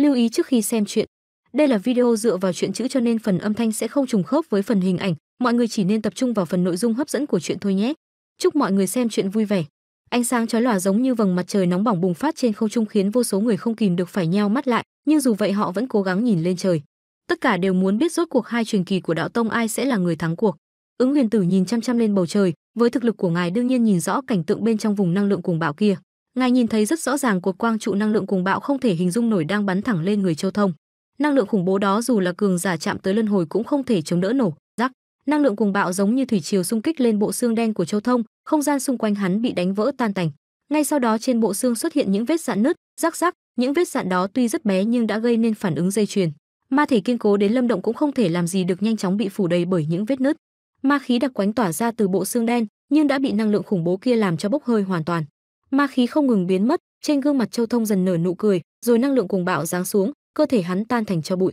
Lưu ý trước khi xem chuyện, đây là video dựa vào chuyện chữ cho nên phần âm thanh sẽ không trùng khớp với phần hình ảnh, mọi người chỉ nên tập trung vào phần nội dung hấp dẫn của chuyện thôi nhé. Chúc mọi người xem chuyện vui vẻ. Ánh sáng chói lòa giống như vầng mặt trời nóng bỏng bùng phát trên không trung khiến vô số người không kìm được phải nheo mắt lại, nhưng dù vậy họ vẫn cố gắng nhìn lên trời. Tất cả đều muốn biết rốt cuộc hai truyền kỳ của đạo tông ai sẽ là người thắng cuộc. Ứng Huyền Tử nhìn chăm chăm lên bầu trời, với thực lực của ngài đương nhiên nhìn rõ cảnh tượng bên trong vùng năng lượng cuồng bạo kia ngài nhìn thấy rất rõ ràng cuộc quang trụ năng lượng cùng bạo không thể hình dung nổi đang bắn thẳng lên người châu thông năng lượng khủng bố đó dù là cường giả chạm tới luân hồi cũng không thể chống đỡ nổ rắc năng lượng cùng bạo giống như thủy triều xung kích lên bộ xương đen của châu thông không gian xung quanh hắn bị đánh vỡ tan tành ngay sau đó trên bộ xương xuất hiện những vết dạn nứt rắc rắc những vết dạn đó tuy rất bé nhưng đã gây nên phản ứng dây chuyền ma thể kiên cố đến lâm động cũng không thể làm gì được nhanh chóng bị phủ đầy bởi những vết nứt ma khí đặc quánh tỏa ra từ bộ xương đen nhưng đã bị năng lượng khủng bố kia làm cho bốc hơi hoàn toàn ma khí không ngừng biến mất trên gương mặt châu thông dần nở nụ cười rồi năng lượng cùng bạo giáng xuống cơ thể hắn tan thành cho bụi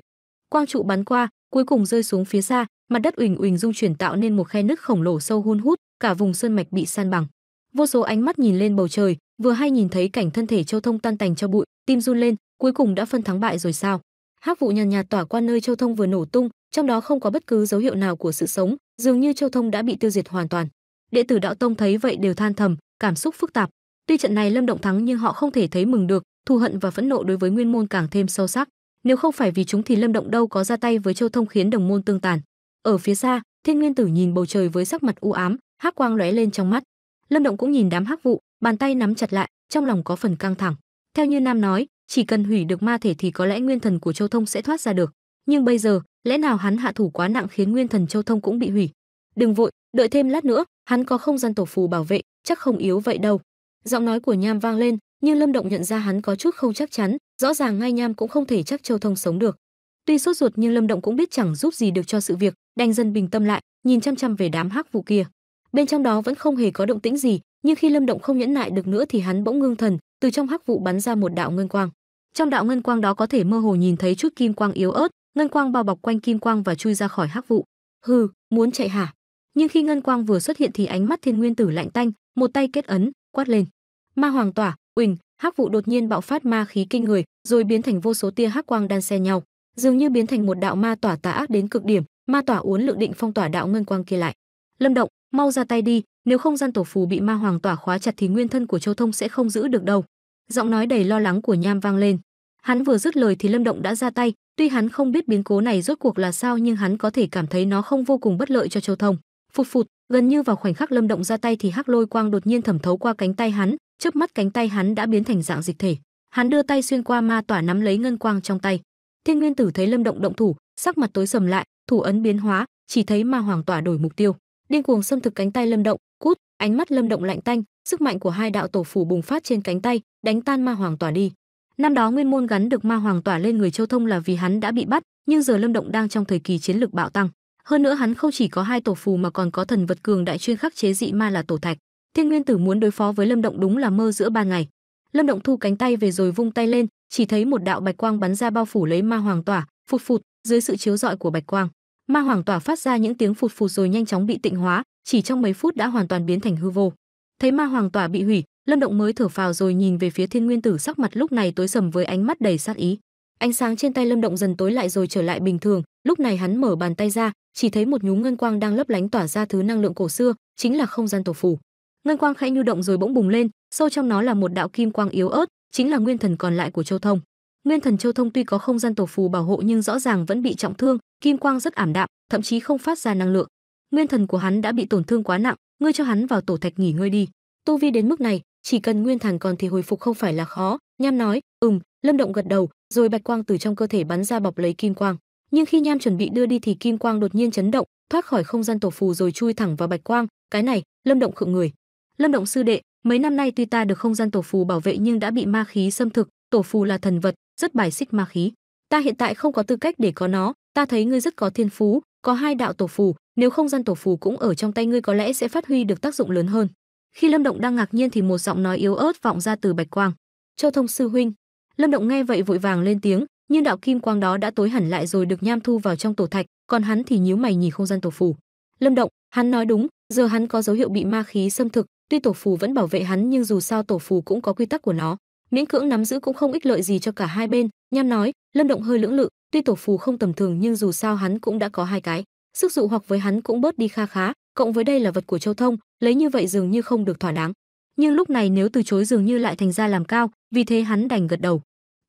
quang trụ bắn qua cuối cùng rơi xuống phía xa mặt đất uỳnh uỳnh dung chuyển tạo nên một khe nứt khổng lồ sâu hun hút cả vùng sơn mạch bị san bằng vô số ánh mắt nhìn lên bầu trời vừa hay nhìn thấy cảnh thân thể châu thông tan tành cho bụi tim run lên cuối cùng đã phân thắng bại rồi sao hắc vụ nhàn nhạt tỏa qua nơi châu thông vừa nổ tung trong đó không có bất cứ dấu hiệu nào của sự sống dường như châu thông đã bị tiêu diệt hoàn toàn đệ tử đạo tông thấy vậy đều than thầm cảm xúc phức tạp Tuy trận này Lâm Động thắng nhưng họ không thể thấy mừng được, thù hận và phẫn nộ đối với Nguyên Môn càng thêm sâu sắc. Nếu không phải vì chúng thì Lâm Động đâu có ra tay với Châu Thông khiến đồng môn tương tàn. Ở phía xa, Thiên Nguyên Tử nhìn bầu trời với sắc mặt u ám, hắc quang lóe lên trong mắt. Lâm Động cũng nhìn đám hắc vụ, bàn tay nắm chặt lại, trong lòng có phần căng thẳng. Theo như Nam nói, chỉ cần hủy được ma thể thì có lẽ nguyên thần của Châu Thông sẽ thoát ra được, nhưng bây giờ, lẽ nào hắn hạ thủ quá nặng khiến nguyên thần Châu Thông cũng bị hủy? Đừng vội, đợi thêm lát nữa, hắn có không gian tổ phù bảo vệ, chắc không yếu vậy đâu giọng nói của nham vang lên nhưng lâm động nhận ra hắn có chút không chắc chắn rõ ràng ngay nham cũng không thể chắc châu thông sống được tuy sốt ruột nhưng lâm động cũng biết chẳng giúp gì được cho sự việc đành dần bình tâm lại nhìn chăm chăm về đám hắc vụ kia bên trong đó vẫn không hề có động tĩnh gì nhưng khi lâm động không nhẫn nại được nữa thì hắn bỗng ngưng thần từ trong hắc vụ bắn ra một đạo ngân quang trong đạo ngân quang đó có thể mơ hồ nhìn thấy chút kim quang yếu ớt ngân quang bao bọc quanh kim quang và chui ra khỏi hắc vụ hừ muốn chạy hả nhưng khi ngân quang vừa xuất hiện thì ánh mắt thiên nguyên tử lạnh tanh một tay kết ấn quát lên ma hoàng tỏa uỳnh hắc vụ đột nhiên bạo phát ma khí kinh người rồi biến thành vô số tia hắc quang đan xen nhau dường như biến thành một đạo ma tỏa tà ác đến cực điểm ma tỏa uốn lượng định phong tỏa đạo ngân quang kia lại lâm động mau ra tay đi nếu không gian tổ phù bị ma hoàng tỏa khóa chặt thì nguyên thân của châu thông sẽ không giữ được đâu giọng nói đầy lo lắng của nham vang lên hắn vừa dứt lời thì lâm động đã ra tay tuy hắn không biết biến cố này rốt cuộc là sao nhưng hắn có thể cảm thấy nó không vô cùng bất lợi cho châu thông Phục phụt gần như vào khoảnh khắc lâm động ra tay thì hắc lôi quang đột nhiên thẩm thấu qua cánh tay hắn chớp mắt cánh tay hắn đã biến thành dạng dịch thể hắn đưa tay xuyên qua ma tỏa nắm lấy ngân quang trong tay thiên nguyên tử thấy lâm động động thủ sắc mặt tối sầm lại thủ ấn biến hóa chỉ thấy ma hoàng tỏa đổi mục tiêu điên cuồng xâm thực cánh tay lâm động cút ánh mắt lâm động lạnh tanh sức mạnh của hai đạo tổ phủ bùng phát trên cánh tay đánh tan ma hoàng tỏa đi năm đó nguyên môn gắn được ma hoàng tỏa lên người châu thông là vì hắn đã bị bắt nhưng giờ lâm động đang trong thời kỳ chiến lược bạo tăng hơn nữa hắn không chỉ có hai tổ phù mà còn có thần vật cường đại chuyên khắc chế dị ma là tổ thạch. Thiên Nguyên Tử muốn đối phó với Lâm Động đúng là mơ giữa ban ngày. Lâm Động thu cánh tay về rồi vung tay lên, chỉ thấy một đạo bạch quang bắn ra bao phủ lấy ma hoàng tỏa, phụt phụt, dưới sự chiếu rọi của bạch quang, ma hoàng tỏa phát ra những tiếng phụt phụt rồi nhanh chóng bị tịnh hóa, chỉ trong mấy phút đã hoàn toàn biến thành hư vô. Thấy ma hoàng tỏa bị hủy, Lâm Động mới thở phào rồi nhìn về phía Thiên Nguyên Tử sắc mặt lúc này tối sầm với ánh mắt đầy sát ý. Ánh sáng trên tay Lâm Động dần tối lại rồi trở lại bình thường, lúc này hắn mở bàn tay ra chỉ thấy một nhúm ngân quang đang lấp lánh tỏa ra thứ năng lượng cổ xưa chính là không gian tổ phù ngân quang khẽ nhu động rồi bỗng bùng lên sâu trong nó là một đạo kim quang yếu ớt chính là nguyên thần còn lại của châu thông nguyên thần châu thông tuy có không gian tổ phù bảo hộ nhưng rõ ràng vẫn bị trọng thương kim quang rất ảm đạm thậm chí không phát ra năng lượng nguyên thần của hắn đã bị tổn thương quá nặng ngươi cho hắn vào tổ thạch nghỉ ngơi đi tu vi đến mức này chỉ cần nguyên thần còn thì hồi phục không phải là khó nham nói ừm lâm động gật đầu rồi bạch quang từ trong cơ thể bắn ra bọc lấy kim quang nhưng khi nham chuẩn bị đưa đi thì kim quang đột nhiên chấn động thoát khỏi không gian tổ phù rồi chui thẳng vào bạch quang cái này lâm động khựng người lâm động sư đệ mấy năm nay tuy ta được không gian tổ phù bảo vệ nhưng đã bị ma khí xâm thực tổ phù là thần vật rất bài xích ma khí ta hiện tại không có tư cách để có nó ta thấy ngươi rất có thiên phú có hai đạo tổ phù nếu không gian tổ phù cũng ở trong tay ngươi có lẽ sẽ phát huy được tác dụng lớn hơn khi lâm động đang ngạc nhiên thì một giọng nói yếu ớt vọng ra từ bạch quang châu thông sư huynh lâm động nghe vậy vội vàng lên tiếng nhưng đạo kim quang đó đã tối hẳn lại rồi được nham thu vào trong tổ thạch, còn hắn thì nhíu mày nhìn không gian tổ phù. Lâm Động, hắn nói đúng, giờ hắn có dấu hiệu bị ma khí xâm thực, tuy tổ phù vẫn bảo vệ hắn nhưng dù sao tổ phù cũng có quy tắc của nó, miễn cưỡng nắm giữ cũng không ích lợi gì cho cả hai bên, nham nói, Lâm Động hơi lưỡng lự, tuy tổ phù không tầm thường nhưng dù sao hắn cũng đã có hai cái, sức dụ hoặc với hắn cũng bớt đi kha khá, cộng với đây là vật của Châu Thông, lấy như vậy dường như không được thỏa đáng. Nhưng lúc này nếu từ chối dường như lại thành ra làm cao, vì thế hắn đành gật đầu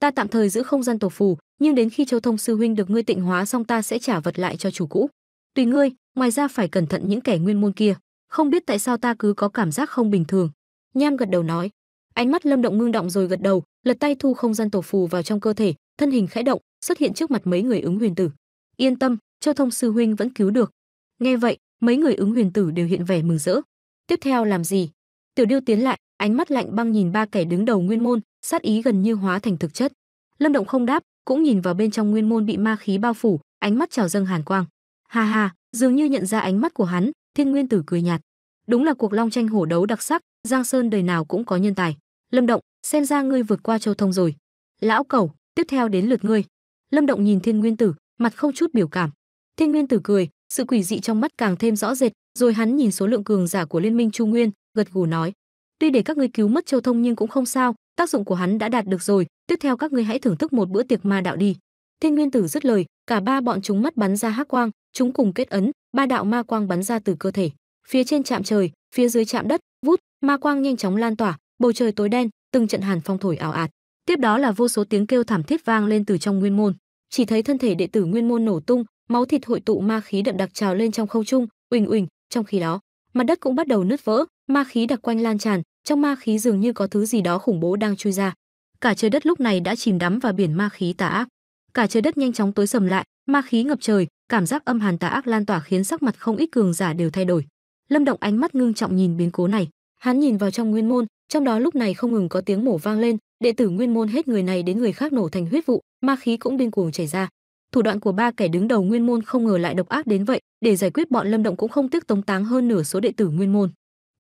ta tạm thời giữ không gian tổ phù nhưng đến khi châu thông sư huynh được ngươi tịnh hóa xong ta sẽ trả vật lại cho chủ cũ tùy ngươi ngoài ra phải cẩn thận những kẻ nguyên môn kia không biết tại sao ta cứ có cảm giác không bình thường nham gật đầu nói ánh mắt lâm động ngưng động rồi gật đầu lật tay thu không gian tổ phù vào trong cơ thể thân hình khẽ động xuất hiện trước mặt mấy người ứng huyền tử yên tâm châu thông sư huynh vẫn cứu được nghe vậy mấy người ứng huyền tử đều hiện vẻ mừng rỡ tiếp theo làm gì tiểu điêu tiến lại ánh mắt lạnh băng nhìn ba kẻ đứng đầu nguyên môn sát ý gần như hóa thành thực chất lâm động không đáp cũng nhìn vào bên trong nguyên môn bị ma khí bao phủ ánh mắt trào dâng hàn quang ha ha dường như nhận ra ánh mắt của hắn thiên nguyên tử cười nhạt đúng là cuộc long tranh hổ đấu đặc sắc giang sơn đời nào cũng có nhân tài lâm động xem ra ngươi vượt qua châu thông rồi lão cẩu tiếp theo đến lượt ngươi lâm động nhìn thiên nguyên tử mặt không chút biểu cảm thiên nguyên tử cười sự quỷ dị trong mắt càng thêm rõ rệt rồi hắn nhìn số lượng cường giả của liên minh trung nguyên gật gù nói tuy để các ngươi cứu mất châu thông nhưng cũng không sao tác dụng của hắn đã đạt được rồi tiếp theo các ngươi hãy thưởng thức một bữa tiệc ma đạo đi thiên nguyên tử dứt lời cả ba bọn chúng mắt bắn ra hắc quang chúng cùng kết ấn ba đạo ma quang bắn ra từ cơ thể phía trên chạm trời phía dưới chạm đất vút ma quang nhanh chóng lan tỏa bầu trời tối đen từng trận hàn phong thổi ảo ạt tiếp đó là vô số tiếng kêu thảm thiết vang lên từ trong nguyên môn chỉ thấy thân thể đệ tử nguyên môn nổ tung máu thịt hội tụ ma khí đậm đặc trào lên trong không trung uỳnh uỳnh trong khi đó mặt đất cũng bắt đầu nứt vỡ ma khí đặc quanh lan tràn trong ma khí dường như có thứ gì đó khủng bố đang chui ra cả trời đất lúc này đã chìm đắm vào biển ma khí tà ác cả trời đất nhanh chóng tối sầm lại ma khí ngập trời cảm giác âm hàn tà ác lan tỏa khiến sắc mặt không ít cường giả đều thay đổi lâm động ánh mắt ngưng trọng nhìn biến cố này hắn nhìn vào trong nguyên môn trong đó lúc này không ngừng có tiếng mổ vang lên đệ tử nguyên môn hết người này đến người khác nổ thành huyết vụ ma khí cũng điên cuồng chảy ra thủ đoạn của ba kẻ đứng đầu nguyên môn không ngờ lại độc ác đến vậy để giải quyết bọn lâm động cũng không tiếc tống táng hơn nửa số đệ tử nguyên môn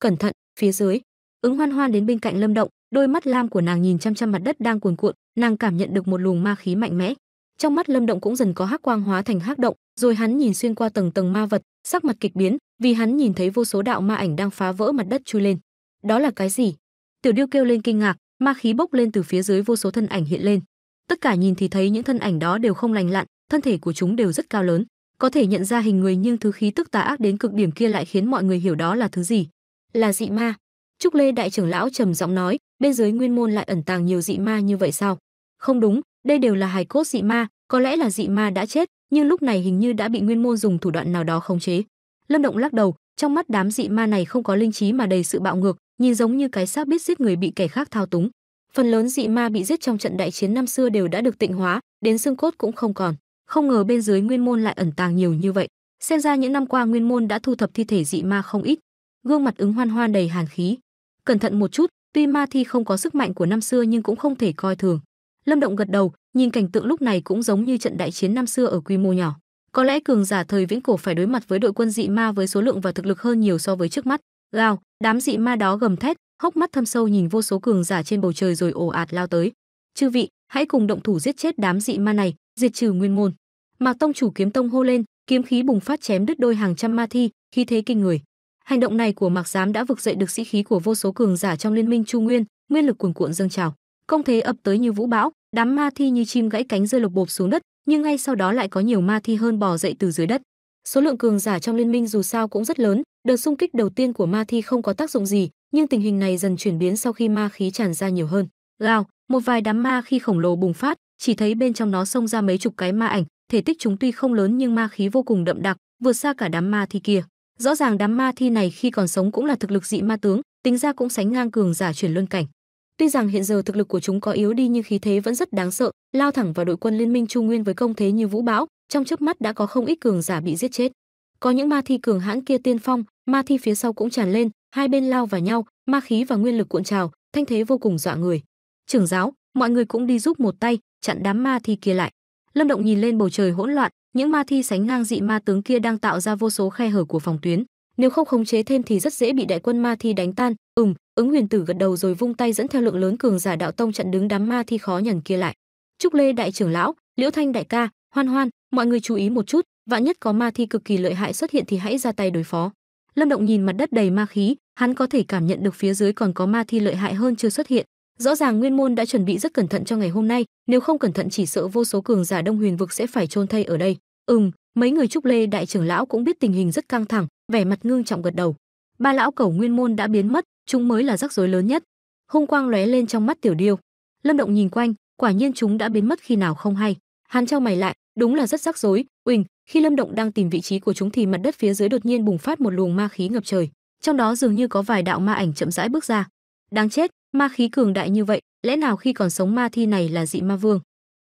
cẩn thận phía dưới Ứng Hoan Hoan đến bên cạnh Lâm Động, đôi mắt lam của nàng nhìn chăm chăm mặt đất đang cuồn cuộn, nàng cảm nhận được một luồng ma khí mạnh mẽ. Trong mắt Lâm Động cũng dần có hắc quang hóa thành hắc động, rồi hắn nhìn xuyên qua tầng tầng ma vật, sắc mặt kịch biến, vì hắn nhìn thấy vô số đạo ma ảnh đang phá vỡ mặt đất chui lên. Đó là cái gì? Tiểu Điêu kêu lên kinh ngạc, ma khí bốc lên từ phía dưới vô số thân ảnh hiện lên. Tất cả nhìn thì thấy những thân ảnh đó đều không lành lặn, thân thể của chúng đều rất cao lớn, có thể nhận ra hình người nhưng thứ khí tức tà ác đến cực điểm kia lại khiến mọi người hiểu đó là thứ gì. Là dị ma, Trúc Lê đại trưởng lão trầm giọng nói, bên dưới nguyên môn lại ẩn tàng nhiều dị ma như vậy sao? Không đúng, đây đều là hài cốt dị ma, có lẽ là dị ma đã chết, nhưng lúc này hình như đã bị nguyên môn dùng thủ đoạn nào đó khống chế. Lâm Động lắc đầu, trong mắt đám dị ma này không có linh trí mà đầy sự bạo ngược, nhìn giống như cái xác biết giết người bị kẻ khác thao túng. Phần lớn dị ma bị giết trong trận đại chiến năm xưa đều đã được tịnh hóa, đến xương cốt cũng không còn. Không ngờ bên dưới nguyên môn lại ẩn tàng nhiều như vậy. Xem ra những năm qua nguyên môn đã thu thập thi thể dị ma không ít. Gương mặt ứng hoan hoan đầy hàn khí, cẩn thận một chút tuy ma thi không có sức mạnh của năm xưa nhưng cũng không thể coi thường lâm động gật đầu nhìn cảnh tượng lúc này cũng giống như trận đại chiến năm xưa ở quy mô nhỏ có lẽ cường giả thời viễn cổ phải đối mặt với đội quân dị ma với số lượng và thực lực hơn nhiều so với trước mắt gào đám dị ma đó gầm thét hốc mắt thâm sâu nhìn vô số cường giả trên bầu trời rồi ồ ạt lao tới chư vị hãy cùng động thủ giết chết đám dị ma này diệt trừ nguyên môn mà tông chủ kiếm tông hô lên kiếm khí bùng phát chém đứt đôi hàng trăm ma thi khí thế kinh người Hành động này của Mạc Giám đã vực dậy được sĩ khí của vô số cường giả trong liên minh Chu Nguyên, nguyên lực cuồn cuộn dâng trào, công thế ập tới như vũ bão, đám ma thi như chim gãy cánh rơi lục bộp xuống đất, nhưng ngay sau đó lại có nhiều ma thi hơn bò dậy từ dưới đất. Số lượng cường giả trong liên minh dù sao cũng rất lớn, đợt xung kích đầu tiên của ma thi không có tác dụng gì, nhưng tình hình này dần chuyển biến sau khi ma khí tràn ra nhiều hơn. Gào, một vài đám ma khi khổng lồ bùng phát, chỉ thấy bên trong nó xông ra mấy chục cái ma ảnh, thể tích chúng tuy không lớn nhưng ma khí vô cùng đậm đặc, vượt xa cả đám ma thi kia rõ ràng đám ma thi này khi còn sống cũng là thực lực dị ma tướng tính ra cũng sánh ngang cường giả chuyển luân cảnh tuy rằng hiện giờ thực lực của chúng có yếu đi nhưng khí thế vẫn rất đáng sợ lao thẳng vào đội quân liên minh trung nguyên với công thế như vũ bão trong chớp mắt đã có không ít cường giả bị giết chết có những ma thi cường hãn kia tiên phong ma thi phía sau cũng tràn lên hai bên lao vào nhau ma khí và nguyên lực cuộn trào thanh thế vô cùng dọa người trưởng giáo mọi người cũng đi giúp một tay chặn đám ma thi kia lại lâm động nhìn lên bầu trời hỗn loạn những ma thi sánh ngang dị ma tướng kia đang tạo ra vô số khe hở của phòng tuyến nếu không khống chế thêm thì rất dễ bị đại quân ma thi đánh tan ừm ứng huyền tử gật đầu rồi vung tay dẫn theo lượng lớn cường giả đạo tông chặn đứng đám ma thi khó nhằn kia lại trúc lê đại trưởng lão liễu thanh đại ca hoan hoan mọi người chú ý một chút vạn nhất có ma thi cực kỳ lợi hại xuất hiện thì hãy ra tay đối phó lâm động nhìn mặt đất đầy ma khí hắn có thể cảm nhận được phía dưới còn có ma thi lợi hại hơn chưa xuất hiện rõ ràng nguyên môn đã chuẩn bị rất cẩn thận cho ngày hôm nay nếu không cẩn thận chỉ sợ vô số cường giả đông huyền vực sẽ phải chôn thay ở đây ừm mấy người trúc lê đại trưởng lão cũng biết tình hình rất căng thẳng vẻ mặt ngưng trọng gật đầu ba lão cầu nguyên môn đã biến mất chúng mới là rắc rối lớn nhất hung quang lóe lên trong mắt tiểu điêu lâm động nhìn quanh quả nhiên chúng đã biến mất khi nào không hay hắn trao mày lại đúng là rất rắc rối uỳnh khi lâm động đang tìm vị trí của chúng thì mặt đất phía dưới đột nhiên bùng phát một luồng ma khí ngập trời trong đó dường như có vài đạo ma ảnh chậm rãi bước ra đáng chết Ma khí cường đại như vậy, lẽ nào khi còn sống ma thi này là dị ma vương?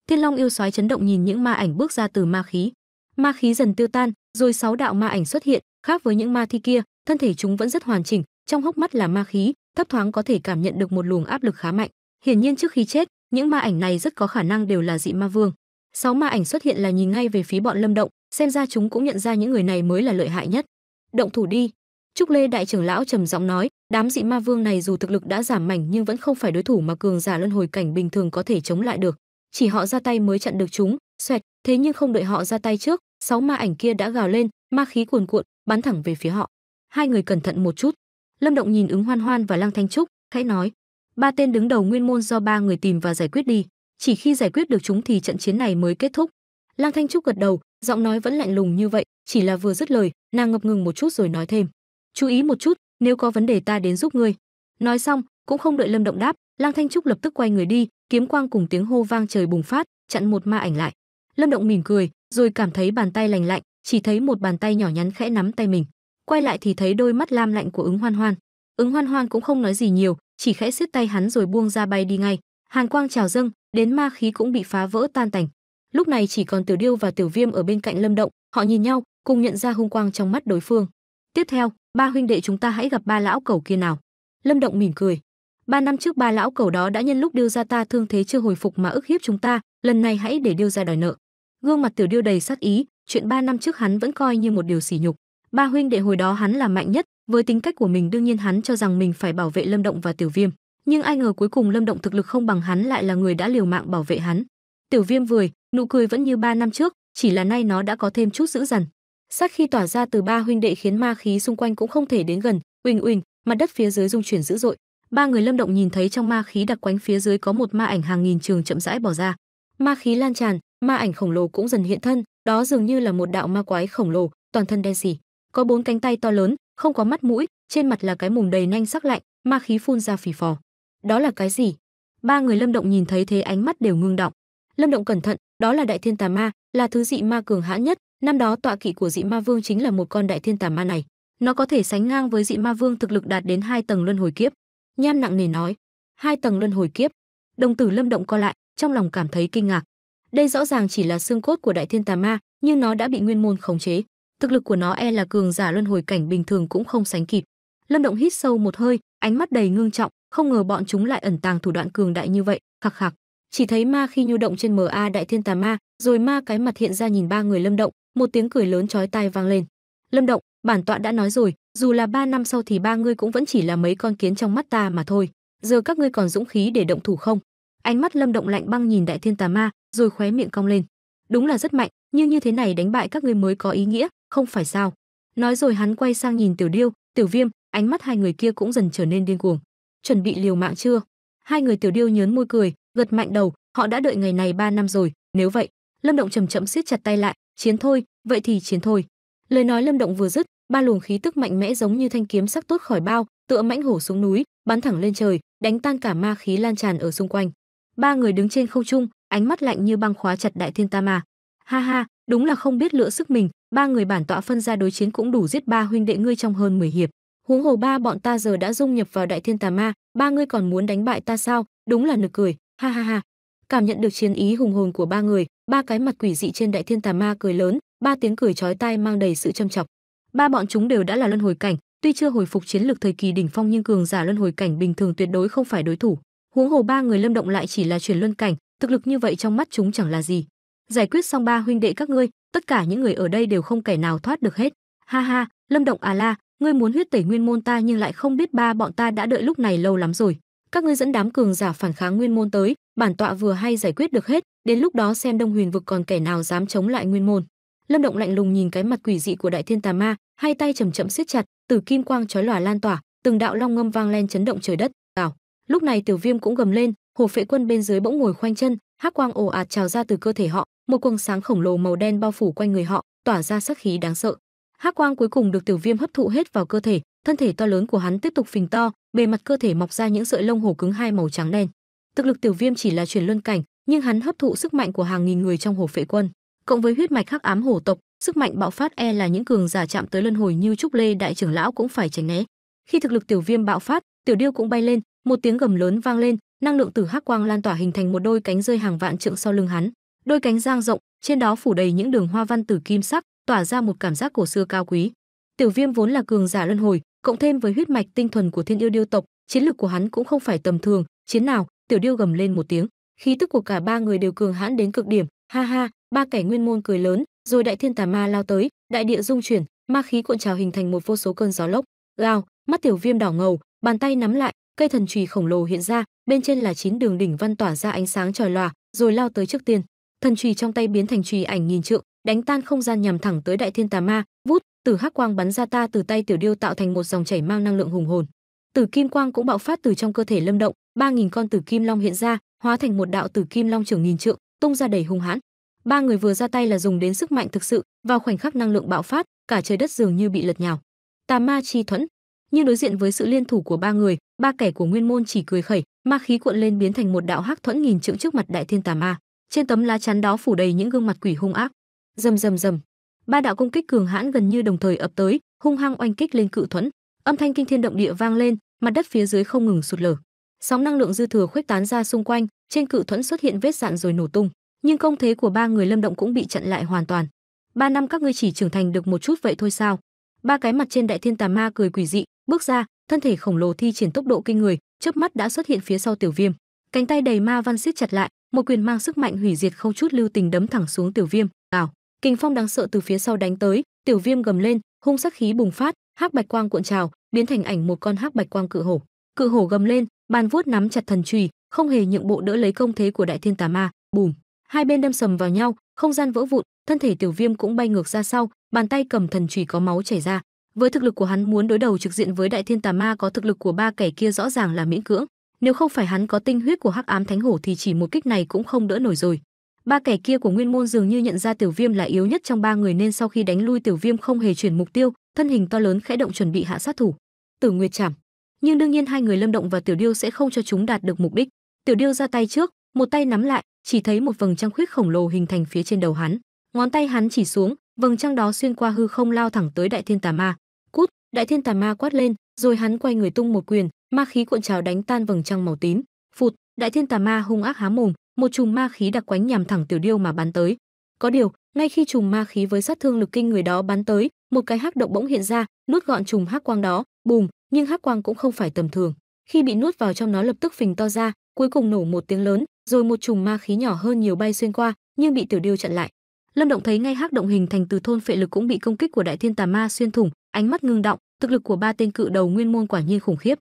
Thiên Long yêu soái chấn động nhìn những ma ảnh bước ra từ ma khí. Ma khí dần tiêu tan, rồi sáu đạo ma ảnh xuất hiện, khác với những ma thi kia, thân thể chúng vẫn rất hoàn chỉnh, trong hốc mắt là ma khí, thấp thoáng có thể cảm nhận được một luồng áp lực khá mạnh. Hiển nhiên trước khi chết, những ma ảnh này rất có khả năng đều là dị ma vương. Sáu ma ảnh xuất hiện là nhìn ngay về phía bọn Lâm Động, xem ra chúng cũng nhận ra những người này mới là lợi hại nhất. Động thủ đi, trúc lê đại trưởng lão trầm giọng nói đám dị ma vương này dù thực lực đã giảm mảnh nhưng vẫn không phải đối thủ mà cường giả luân hồi cảnh bình thường có thể chống lại được chỉ họ ra tay mới chặn được chúng xoẹt thế nhưng không đợi họ ra tay trước sáu ma ảnh kia đã gào lên ma khí cuồn cuộn bắn thẳng về phía họ hai người cẩn thận một chút lâm động nhìn ứng hoan hoan và lăng thanh trúc khẽ nói ba tên đứng đầu nguyên môn do ba người tìm và giải quyết đi chỉ khi giải quyết được chúng thì trận chiến này mới kết thúc lăng thanh trúc gật đầu giọng nói vẫn lạnh lùng như vậy chỉ là vừa dứt lời nàng ngập ngừng một chút rồi nói thêm chú ý một chút nếu có vấn đề ta đến giúp ngươi nói xong cũng không đợi lâm động đáp lang thanh trúc lập tức quay người đi kiếm quang cùng tiếng hô vang trời bùng phát chặn một ma ảnh lại lâm động mỉm cười rồi cảm thấy bàn tay lành lạnh chỉ thấy một bàn tay nhỏ nhắn khẽ nắm tay mình quay lại thì thấy đôi mắt lam lạnh của ứng hoan hoan ứng hoan hoan cũng không nói gì nhiều chỉ khẽ siết tay hắn rồi buông ra bay đi ngay hàn quang trào dâng đến ma khí cũng bị phá vỡ tan tành lúc này chỉ còn tiểu điêu và tiểu viêm ở bên cạnh lâm động họ nhìn nhau cùng nhận ra hung quang trong mắt đối phương tiếp theo ba huynh đệ chúng ta hãy gặp ba lão cầu kia nào lâm động mỉm cười ba năm trước ba lão cầu đó đã nhân lúc điêu ra ta thương thế chưa hồi phục mà ức hiếp chúng ta lần này hãy để điêu ra đòi nợ gương mặt tiểu điêu đầy sát ý chuyện ba năm trước hắn vẫn coi như một điều sỉ nhục ba huynh đệ hồi đó hắn là mạnh nhất với tính cách của mình đương nhiên hắn cho rằng mình phải bảo vệ lâm động và tiểu viêm nhưng ai ngờ cuối cùng lâm động thực lực không bằng hắn lại là người đã liều mạng bảo vệ hắn tiểu viêm vười nụ cười vẫn như ba năm trước chỉ là nay nó đã có thêm chút dữ dằn sát khi tỏa ra từ ba huynh đệ khiến ma khí xung quanh cũng không thể đến gần uỳnh uỳnh mặt đất phía dưới rung chuyển dữ dội ba người lâm động nhìn thấy trong ma khí đặc quánh phía dưới có một ma ảnh hàng nghìn trường chậm rãi bỏ ra ma khí lan tràn ma ảnh khổng lồ cũng dần hiện thân đó dường như là một đạo ma quái khổng lồ toàn thân đen xỉ có bốn cánh tay to lớn không có mắt mũi trên mặt là cái mồm đầy nanh sắc lạnh ma khí phun ra phì phò đó là cái gì ba người lâm động nhìn thấy thế ánh mắt đều ngưng động lâm động cẩn thận đó là đại thiên tà ma là thứ dị ma cường hãn nhất năm đó tọa kỵ của dị ma vương chính là một con đại thiên tà ma này nó có thể sánh ngang với dị ma vương thực lực đạt đến hai tầng luân hồi kiếp nham nặng nề nói hai tầng luân hồi kiếp đồng tử lâm động co lại trong lòng cảm thấy kinh ngạc đây rõ ràng chỉ là xương cốt của đại thiên tà ma nhưng nó đã bị nguyên môn khống chế thực lực của nó e là cường giả luân hồi cảnh bình thường cũng không sánh kịp lâm động hít sâu một hơi ánh mắt đầy ngưng trọng không ngờ bọn chúng lại ẩn tàng thủ đoạn cường đại như vậy khạc khạc chỉ thấy ma khi nhu động trên ma đại thiên tà ma rồi ma cái mặt hiện ra nhìn ba người lâm động một tiếng cười lớn chói tai vang lên lâm động bản tọa đã nói rồi dù là ba năm sau thì ba ngươi cũng vẫn chỉ là mấy con kiến trong mắt ta mà thôi giờ các ngươi còn dũng khí để động thủ không ánh mắt lâm động lạnh băng nhìn đại thiên tà ma rồi khóe miệng cong lên đúng là rất mạnh nhưng như thế này đánh bại các ngươi mới có ý nghĩa không phải sao nói rồi hắn quay sang nhìn tiểu điêu tiểu viêm ánh mắt hai người kia cũng dần trở nên điên cuồng chuẩn bị liều mạng chưa hai người tiểu điêu nhớn môi cười gật mạnh đầu họ đã đợi ngày này ba năm rồi nếu vậy lâm động chậm chậm siết chặt tay lại chiến thôi vậy thì chiến thôi lời nói lâm động vừa dứt ba luồng khí tức mạnh mẽ giống như thanh kiếm sắc tốt khỏi bao tựa mãnh hổ xuống núi bắn thẳng lên trời đánh tan cả ma khí lan tràn ở xung quanh ba người đứng trên không trung ánh mắt lạnh như băng khóa chặt đại thiên ta ma ha ha đúng là không biết lựa sức mình ba người bản tọa phân ra đối chiến cũng đủ giết ba huynh đệ ngươi trong hơn 10 hiệp huống hồ ba bọn ta giờ đã dung nhập vào đại thiên tà ma ba ngươi còn muốn đánh bại ta sao đúng là nực cười ha ha ha cảm nhận được chiến ý hùng hồn của ba người ba cái mặt quỷ dị trên đại thiên tà ma cười lớn ba tiếng cười chói tai mang đầy sự châm chọc ba bọn chúng đều đã là luân hồi cảnh tuy chưa hồi phục chiến lược thời kỳ đỉnh phong nhưng cường giả luân hồi cảnh bình thường tuyệt đối không phải đối thủ huống hồ ba người lâm động lại chỉ là chuyển luân cảnh thực lực như vậy trong mắt chúng chẳng là gì giải quyết xong ba huynh đệ các ngươi tất cả những người ở đây đều không kẻ nào thoát được hết ha ha lâm động à la ngươi muốn huyết tẩy nguyên môn ta nhưng lại không biết ba bọn ta đã đợi lúc này lâu lắm rồi các ngươi dẫn đám cường giả phản kháng nguyên môn tới bản tọa vừa hay giải quyết được hết đến lúc đó xem đông huyền vực còn kẻ nào dám chống lại nguyên môn lâm động lạnh lùng nhìn cái mặt quỷ dị của đại thiên tà ma hai tay chầm chậm siết chặt từ kim quang chói lòa lan tỏa từng đạo long ngâm vang lên chấn động trời đất ảo lúc này tiểu viêm cũng gầm lên hồ phệ quân bên dưới bỗng ngồi khoanh chân hắc quang ồ ạt trào ra từ cơ thể họ một quầng sáng khổng lồ màu đen bao phủ quanh người họ tỏa ra sắc khí đáng sợ hắc quang cuối cùng được tiểu viêm hấp thụ hết vào cơ thể thân thể to lớn của hắn tiếp tục phình to bề mặt cơ thể mọc ra những sợi lông hổ cứng hai màu trắng đen Thực lực Tiểu Viêm chỉ là truyền luân cảnh, nhưng hắn hấp thụ sức mạnh của hàng nghìn người trong hồ phệ quân, cộng với huyết mạch khắc ám hổ tộc, sức mạnh bạo phát e là những cường giả chạm tới luân hồi như trúc lê đại trưởng lão cũng phải tránh né. Khi thực lực Tiểu Viêm bạo phát, Tiểu Điêu cũng bay lên, một tiếng gầm lớn vang lên, năng lượng từ hắc quang lan tỏa hình thành một đôi cánh rơi hàng vạn trượng sau lưng hắn. Đôi cánh giang rộng, trên đó phủ đầy những đường hoa văn từ kim sắc, tỏa ra một cảm giác cổ xưa cao quý. Tiểu Viêm vốn là cường giả luân hồi, cộng thêm với huyết mạch tinh thuần của Thiên Yêu Điêu tộc, chiến lực của hắn cũng không phải tầm thường, chiến nào Tiểu Điêu gầm lên một tiếng, khí tức của cả ba người đều cường hãn đến cực điểm, ha ha, ba kẻ nguyên môn cười lớn, rồi đại thiên tà ma lao tới, đại địa dung chuyển, ma khí cuộn trào hình thành một vô số cơn gió lốc. Gào, mắt Tiểu Viêm đỏ ngầu, bàn tay nắm lại, cây thần chùy khổng lồ hiện ra, bên trên là chín đường đỉnh văn tỏa ra ánh sáng chói lòa, rồi lao tới trước tiên. Thần chùy trong tay biến thành chùy ảnh nghìn trượng, đánh tan không gian nhằm thẳng tới đại thiên tà ma, vút, từ hắc quang bắn ra ta từ tay Tiểu Điêu tạo thành một dòng chảy mang năng lượng hùng hồn tử kim quang cũng bạo phát từ trong cơ thể lâm động ba nghìn con tử kim long hiện ra hóa thành một đạo tử kim long trưởng nghìn trượng tung ra đầy hung hãn ba người vừa ra tay là dùng đến sức mạnh thực sự vào khoảnh khắc năng lượng bạo phát cả trời đất dường như bị lật nhào tà ma chi thuẫn nhưng đối diện với sự liên thủ của ba người ba kẻ của nguyên môn chỉ cười khẩy ma khí cuộn lên biến thành một đạo hắc thuẫn nghìn trượng trước mặt đại thiên tà ma trên tấm lá chắn đó phủ đầy những gương mặt quỷ hung ác rầm rầm rầm ba đạo công kích cường hãn gần như đồng thời ập tới hung hăng oanh kích lên cự thuẫn âm thanh kinh thiên động địa vang lên mặt đất phía dưới không ngừng sụt lở sóng năng lượng dư thừa khuếch tán ra xung quanh trên cự thuẫn xuất hiện vết dạn rồi nổ tung nhưng công thế của ba người lâm động cũng bị chặn lại hoàn toàn ba năm các ngươi chỉ trưởng thành được một chút vậy thôi sao ba cái mặt trên đại thiên tà ma cười quỷ dị bước ra thân thể khổng lồ thi triển tốc độ kinh người chớp mắt đã xuất hiện phía sau tiểu viêm cánh tay đầy ma văn siết chặt lại một quyền mang sức mạnh hủy diệt không chút lưu tình đấm thẳng xuống tiểu viêm ảo kình phong đáng sợ từ phía sau đánh tới tiểu viêm gầm lên hung sắc khí bùng phát hắc bạch quang cuộn trào biến thành ảnh một con hắc bạch quang cự hổ cự hổ gầm lên bàn vuốt nắm chặt thần trùy không hề nhượng bộ đỡ lấy công thế của đại thiên tà ma bùm hai bên đâm sầm vào nhau không gian vỡ vụn thân thể tiểu viêm cũng bay ngược ra sau bàn tay cầm thần trùy có máu chảy ra với thực lực của hắn muốn đối đầu trực diện với đại thiên tà ma có thực lực của ba kẻ kia rõ ràng là miễn cưỡng nếu không phải hắn có tinh huyết của hắc ám thánh hổ thì chỉ một kích này cũng không đỡ nổi rồi ba kẻ kia của nguyên môn dường như nhận ra tiểu viêm là yếu nhất trong ba người nên sau khi đánh lui tiểu viêm không hề chuyển mục tiêu thân hình to lớn khẽ động chuẩn bị hạ sát thủ tử nguyệt chảm nhưng đương nhiên hai người lâm động và tiểu điêu sẽ không cho chúng đạt được mục đích tiểu điêu ra tay trước một tay nắm lại chỉ thấy một vầng trăng khuyết khổng lồ hình thành phía trên đầu hắn ngón tay hắn chỉ xuống vầng trăng đó xuyên qua hư không lao thẳng tới đại thiên tà ma cút đại thiên tà ma quát lên rồi hắn quay người tung một quyền ma khí cuộn trào đánh tan vầng trăng màu tím phụt đại thiên tà ma hung ác há mồm một chùm ma khí đặc quánh nhằm thẳng tiểu điêu mà bắn tới có điều ngay khi chùm ma khí với sát thương lực kinh người đó bắn tới một cái hắc động bỗng hiện ra nuốt gọn chùm hắc quang đó bùm nhưng hắc quang cũng không phải tầm thường khi bị nuốt vào trong nó lập tức phình to ra cuối cùng nổ một tiếng lớn rồi một chùm ma khí nhỏ hơn nhiều bay xuyên qua nhưng bị tiểu điêu chặn lại lâm động thấy ngay hắc động hình thành từ thôn phệ lực cũng bị công kích của đại thiên tà ma xuyên thủng ánh mắt ngưng động thực lực của ba tên cự đầu nguyên môn quả nhiên khủng khiếp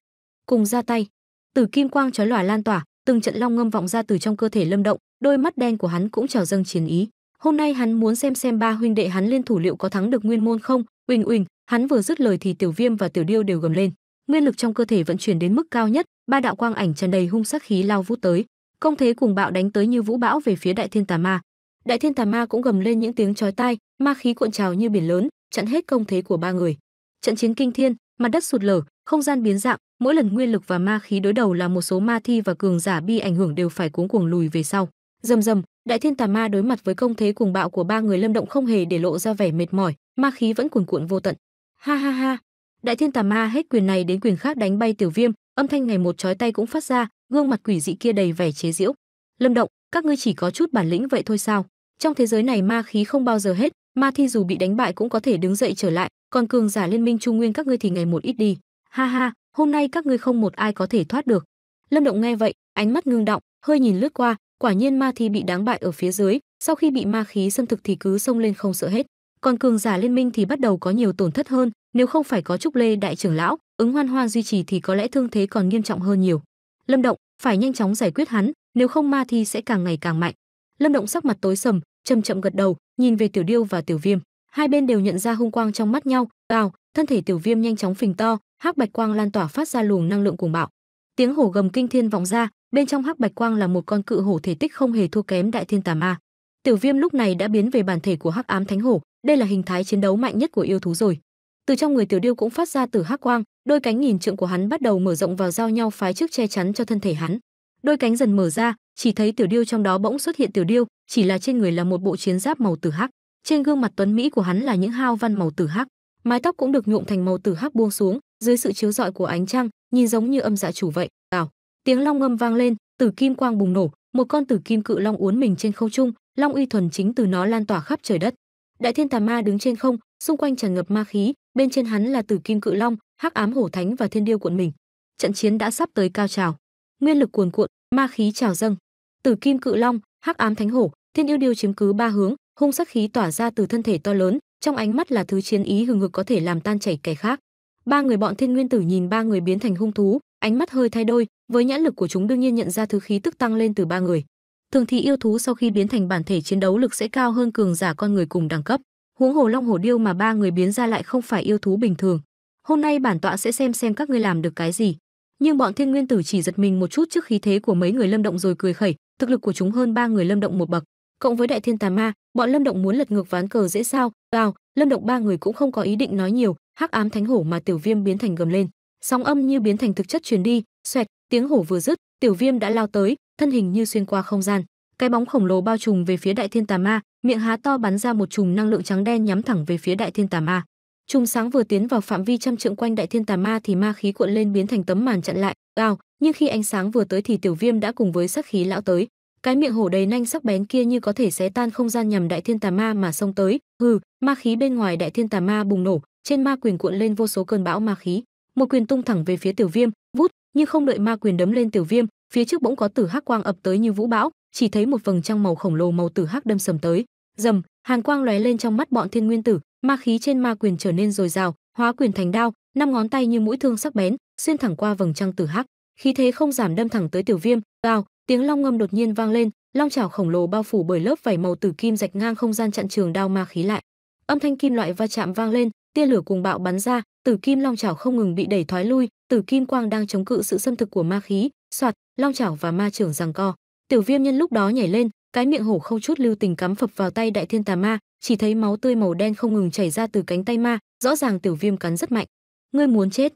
cùng ra tay từ kim quang chói lòa lan tỏa từng trận long ngâm vọng ra từ trong cơ thể lâm động đôi mắt đen của hắn cũng trào dâng chiến ý Hôm nay hắn muốn xem xem ba huynh đệ hắn liên thủ liệu có thắng được Nguyên Môn không. Uỳnh uỳnh, hắn vừa dứt lời thì Tiểu Viêm và Tiểu Điêu đều gầm lên. Nguyên lực trong cơ thể vận chuyển đến mức cao nhất, ba đạo quang ảnh tràn đầy hung sát khí lao vút tới, công thế cùng bạo đánh tới như vũ bão về phía Đại Thiên Tà Ma. Đại Thiên Tà Ma cũng gầm lên những tiếng chói tai, ma khí cuộn trào như biển lớn, chặn hết công thế của ba người. Trận chiến kinh thiên, mặt đất sụt lở, không gian biến dạng, mỗi lần nguyên lực và ma khí đối đầu là một số ma thi và cường giả bi ảnh hưởng đều phải cuống cuồng lùi về sau. Rầm rầm, đại thiên tà ma đối mặt với công thế cuồng bạo của ba người lâm động không hề để lộ ra vẻ mệt mỏi ma khí vẫn cuồn cuộn vô tận ha ha ha đại thiên tà ma hết quyền này đến quyền khác đánh bay tiểu viêm âm thanh ngày một chói tay cũng phát ra gương mặt quỷ dị kia đầy vẻ chế giễu lâm động các ngươi chỉ có chút bản lĩnh vậy thôi sao trong thế giới này ma khí không bao giờ hết ma thi dù bị đánh bại cũng có thể đứng dậy trở lại còn cường giả liên minh trung nguyên các ngươi thì ngày một ít đi ha ha hôm nay các ngươi không một ai có thể thoát được lâm động nghe vậy ánh mắt ngưng động hơi nhìn lướt qua quả nhiên ma thi bị đáng bại ở phía dưới sau khi bị ma khí xâm thực thì cứ xông lên không sợ hết còn cường giả liên minh thì bắt đầu có nhiều tổn thất hơn nếu không phải có trúc lê đại trưởng lão ứng hoan hoa duy trì thì có lẽ thương thế còn nghiêm trọng hơn nhiều lâm động phải nhanh chóng giải quyết hắn nếu không ma thi sẽ càng ngày càng mạnh lâm động sắc mặt tối sầm chậm chậm gật đầu nhìn về tiểu điêu và tiểu viêm hai bên đều nhận ra hung quang trong mắt nhau vào thân thể tiểu viêm nhanh chóng phình to hắc bạch quang lan tỏa phát ra luồng năng lượng cuồng bạo tiếng hổ gầm kinh thiên vọng ra bên trong hắc bạch quang là một con cự hổ thể tích không hề thua kém đại thiên tà ma tiểu viêm lúc này đã biến về bản thể của hắc ám thánh hổ đây là hình thái chiến đấu mạnh nhất của yêu thú rồi từ trong người tiểu điêu cũng phát ra từ hắc quang đôi cánh nghìn trượng của hắn bắt đầu mở rộng vào giao nhau phái trước che chắn cho thân thể hắn đôi cánh dần mở ra chỉ thấy tiểu điêu trong đó bỗng xuất hiện tiểu điêu chỉ là trên người là một bộ chiến giáp màu tử hắc trên gương mặt tuấn mỹ của hắn là những hao văn màu tử hắc mái tóc cũng được nhuộm thành màu tử hắc buông xuống dưới sự chiếu rọi của ánh trăng nhìn giống như âm dạ chủ vậy ảo tiếng long ngâm vang lên tử kim quang bùng nổ một con tử kim cự long uốn mình trên không trung long uy thuần chính từ nó lan tỏa khắp trời đất đại thiên tà ma đứng trên không xung quanh tràn ngập ma khí bên trên hắn là tử kim cự long hắc ám hổ thánh và thiên điêu cuộn mình trận chiến đã sắp tới cao trào nguyên lực cuồn cuộn ma khí trào dâng tử kim cự long hắc ám thánh hổ thiên yêu điêu chiếm cứ ba hướng hung sắc khí tỏa ra từ thân thể to lớn trong ánh mắt là thứ chiến ý hừng hực có thể làm tan chảy kẻ khác ba người bọn thiên nguyên tử nhìn ba người biến thành hung thú ánh mắt hơi thay đôi với nhãn lực của chúng đương nhiên nhận ra thứ khí tức tăng lên từ ba người thường thì yêu thú sau khi biến thành bản thể chiến đấu lực sẽ cao hơn cường giả con người cùng đẳng cấp huống hồ long hồ điêu mà ba người biến ra lại không phải yêu thú bình thường hôm nay bản tọa sẽ xem xem các ngươi làm được cái gì nhưng bọn thiên nguyên tử chỉ giật mình một chút trước khí thế của mấy người lâm động rồi cười khẩy thực lực của chúng hơn ba người lâm động một bậc cộng với đại thiên tà ma bọn lâm động muốn lật ngược ván cờ dễ sao vào lâm động ba người cũng không có ý định nói nhiều hắc ám thánh hổ mà tiểu viêm biến thành gầm lên sóng âm như biến thành thực chất truyền đi xoẹt tiếng hổ vừa dứt tiểu viêm đã lao tới thân hình như xuyên qua không gian cái bóng khổng lồ bao trùm về phía đại thiên tà ma miệng há to bắn ra một chùm năng lượng trắng đen nhắm thẳng về phía đại thiên tà ma chùm sáng vừa tiến vào phạm vi trăm trượng quanh đại thiên tà ma thì ma khí cuộn lên biến thành tấm màn chặn lại ao nhưng khi ánh sáng vừa tới thì tiểu viêm đã cùng với sắc khí lão tới cái miệng hổ đầy nanh sắc bén kia như có thể xé tan không gian nhằm đại thiên tà ma mà xông tới hừ ma khí bên ngoài đại thiên tà ma bùng nổ trên ma quyền cuộn lên vô số cơn bão ma khí một quyền tung thẳng về phía tiểu viêm vút nhưng không đợi ma quyền đấm lên tiểu viêm phía trước bỗng có tử hắc quang ập tới như vũ bão chỉ thấy một vầng trăng màu khổng lồ màu tử hắc đâm sầm tới dầm hàn quang lóe lên trong mắt bọn thiên nguyên tử ma khí trên ma quyền trở nên dồi dào hóa quyền thành đao năm ngón tay như mũi thương sắc bén xuyên thẳng qua vầng trăng tử hắc khí thế không giảm đâm thẳng tới tiểu viêm vào tiếng long ngâm đột nhiên vang lên long chảo khổng lồ bao phủ bởi lớp vảy màu tử kim rạch ngang không gian chặn trường đao ma khí lại âm thanh kim loại va chạm vang lên tia lửa cùng bạo bắn ra tử kim long chảo không ngừng bị đẩy thoái lui tử kim quang đang chống cự sự xâm thực của ma khí soạt long chảo và ma trưởng rằng co tiểu viêm nhân lúc đó nhảy lên cái miệng hổ không chút lưu tình cắm phập vào tay đại thiên tà ma chỉ thấy máu tươi màu đen không ngừng chảy ra từ cánh tay ma rõ ràng tiểu viêm cắn rất mạnh ngươi muốn chết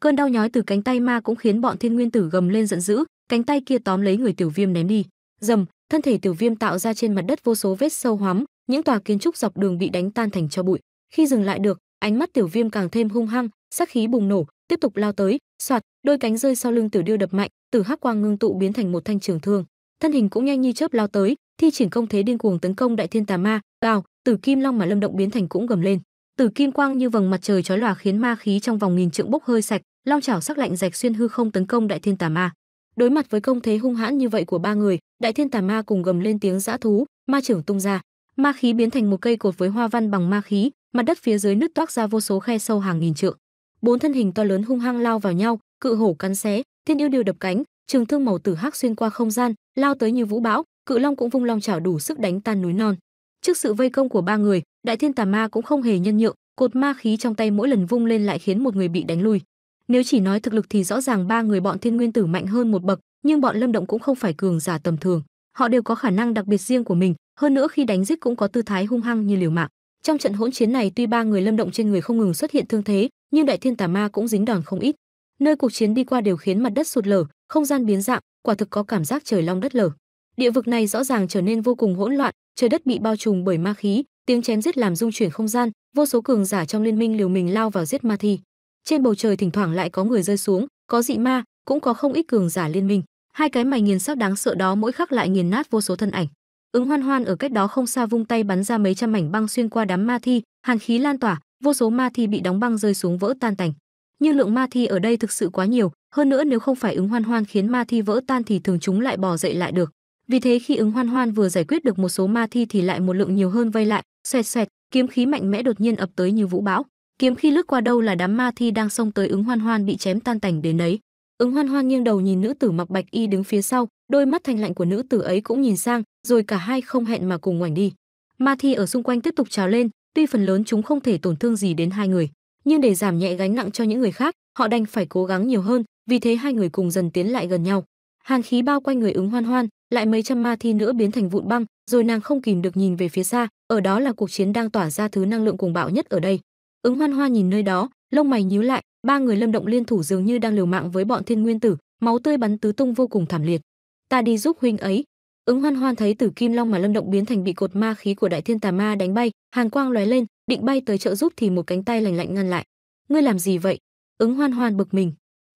cơn đau nhói từ cánh tay ma cũng khiến bọn thiên nguyên tử gầm lên giận dữ cánh tay kia tóm lấy người tiểu viêm ném đi dầm thân thể tiểu viêm tạo ra trên mặt đất vô số vết sâu hoắm những tòa kiến trúc dọc đường bị đánh tan thành cho bụi khi dừng lại được ánh mắt tiểu viêm càng thêm hung hăng sát khí bùng nổ tiếp tục lao tới soạt đôi cánh rơi sau lưng tử điêu đập mạnh từ hắc quang ngưng tụ biến thành một thanh trường thương thân hình cũng nhanh như chớp lao tới thi triển công thế điên cuồng tấn công đại thiên tà ma vào tử kim long mà lâm động biến thành cũng gầm lên tử kim quang như vầng mặt trời chói lòa khiến ma khí trong vòng nghìn trượng bốc hơi sạch long chảo sắc lạnh rạch xuyên hư không tấn công đại thiên tà ma đối mặt với công thế hung hãn như vậy của ba người đại thiên tà ma cùng gầm lên tiếng dã thú ma trưởng tung ra ma khí biến thành một cây cột với hoa văn bằng ma khí mặt đất phía dưới nứt toác ra vô số khe sâu hàng nghìn trượng bốn thân hình to lớn hung hăng lao vào nhau cự hổ cắn xé thiên yêu điều đập cánh trường thương màu tử hắc xuyên qua không gian lao tới như vũ bão cự long cũng vung long chảo đủ sức đánh tan núi non trước sự vây công của ba người đại thiên tà ma cũng không hề nhân nhượng cột ma khí trong tay mỗi lần vung lên lại khiến một người bị đánh lui nếu chỉ nói thực lực thì rõ ràng ba người bọn thiên nguyên tử mạnh hơn một bậc nhưng bọn lâm động cũng không phải cường giả tầm thường họ đều có khả năng đặc biệt riêng của mình hơn nữa khi đánh giết cũng có tư thái hung hăng như liều mạng trong trận hỗn chiến này tuy ba người Lâm Động trên người không ngừng xuất hiện thương thế, nhưng Đại Thiên Tà Ma cũng dính đòn không ít. Nơi cuộc chiến đi qua đều khiến mặt đất sụt lở, không gian biến dạng, quả thực có cảm giác trời long đất lở. Địa vực này rõ ràng trở nên vô cùng hỗn loạn, trời đất bị bao trùm bởi ma khí, tiếng chém giết làm rung chuyển không gian, vô số cường giả trong liên minh liều mình lao vào giết ma thi. Trên bầu trời thỉnh thoảng lại có người rơi xuống, có dị ma, cũng có không ít cường giả liên minh. Hai cái mày nghiền sắc đáng sợ đó mỗi khắc lại nghiền nát vô số thân ảnh. Ứng Hoan Hoan ở cách đó không xa vung tay bắn ra mấy trăm mảnh băng xuyên qua đám ma thi, hàn khí lan tỏa, vô số ma thi bị đóng băng rơi xuống vỡ tan tành. Nhưng lượng ma thi ở đây thực sự quá nhiều, hơn nữa nếu không phải ứng hoan hoan khiến ma thi vỡ tan thì thường chúng lại bò dậy lại được. Vì thế khi ứng hoan hoan vừa giải quyết được một số ma thi thì lại một lượng nhiều hơn vây lại, xoẹt xoẹt, kiếm khí mạnh mẽ đột nhiên ập tới như vũ bão. Kiếm khi lướt qua đâu là đám ma thi đang xông tới ứng hoan hoan bị chém tan tành đến đấy. Ứng hoan hoan nghiêng đầu nhìn nữ tử mặc bạch y đứng phía sau, đôi mắt thanh lạnh của nữ tử ấy cũng nhìn sang rồi cả hai không hẹn mà cùng ngoảnh đi ma thi ở xung quanh tiếp tục trào lên tuy phần lớn chúng không thể tổn thương gì đến hai người nhưng để giảm nhẹ gánh nặng cho những người khác họ đành phải cố gắng nhiều hơn vì thế hai người cùng dần tiến lại gần nhau hàn khí bao quanh người ứng hoan hoan lại mấy trăm ma thi nữa biến thành vụn băng rồi nàng không kìm được nhìn về phía xa ở đó là cuộc chiến đang tỏa ra thứ năng lượng cùng bạo nhất ở đây ứng hoan hoa nhìn nơi đó lông mày nhíu lại ba người lâm động liên thủ dường như đang liều mạng với bọn thiên nguyên tử máu tươi bắn tứ tung vô cùng thảm liệt ta đi giúp huynh ấy ứng hoan hoan thấy tử kim long mà lâm động biến thành bị cột ma khí của đại thiên tà ma đánh bay hàng quang lóe lên định bay tới trợ giúp thì một cánh tay lành lạnh ngăn lại ngươi làm gì vậy ứng hoan hoan bực mình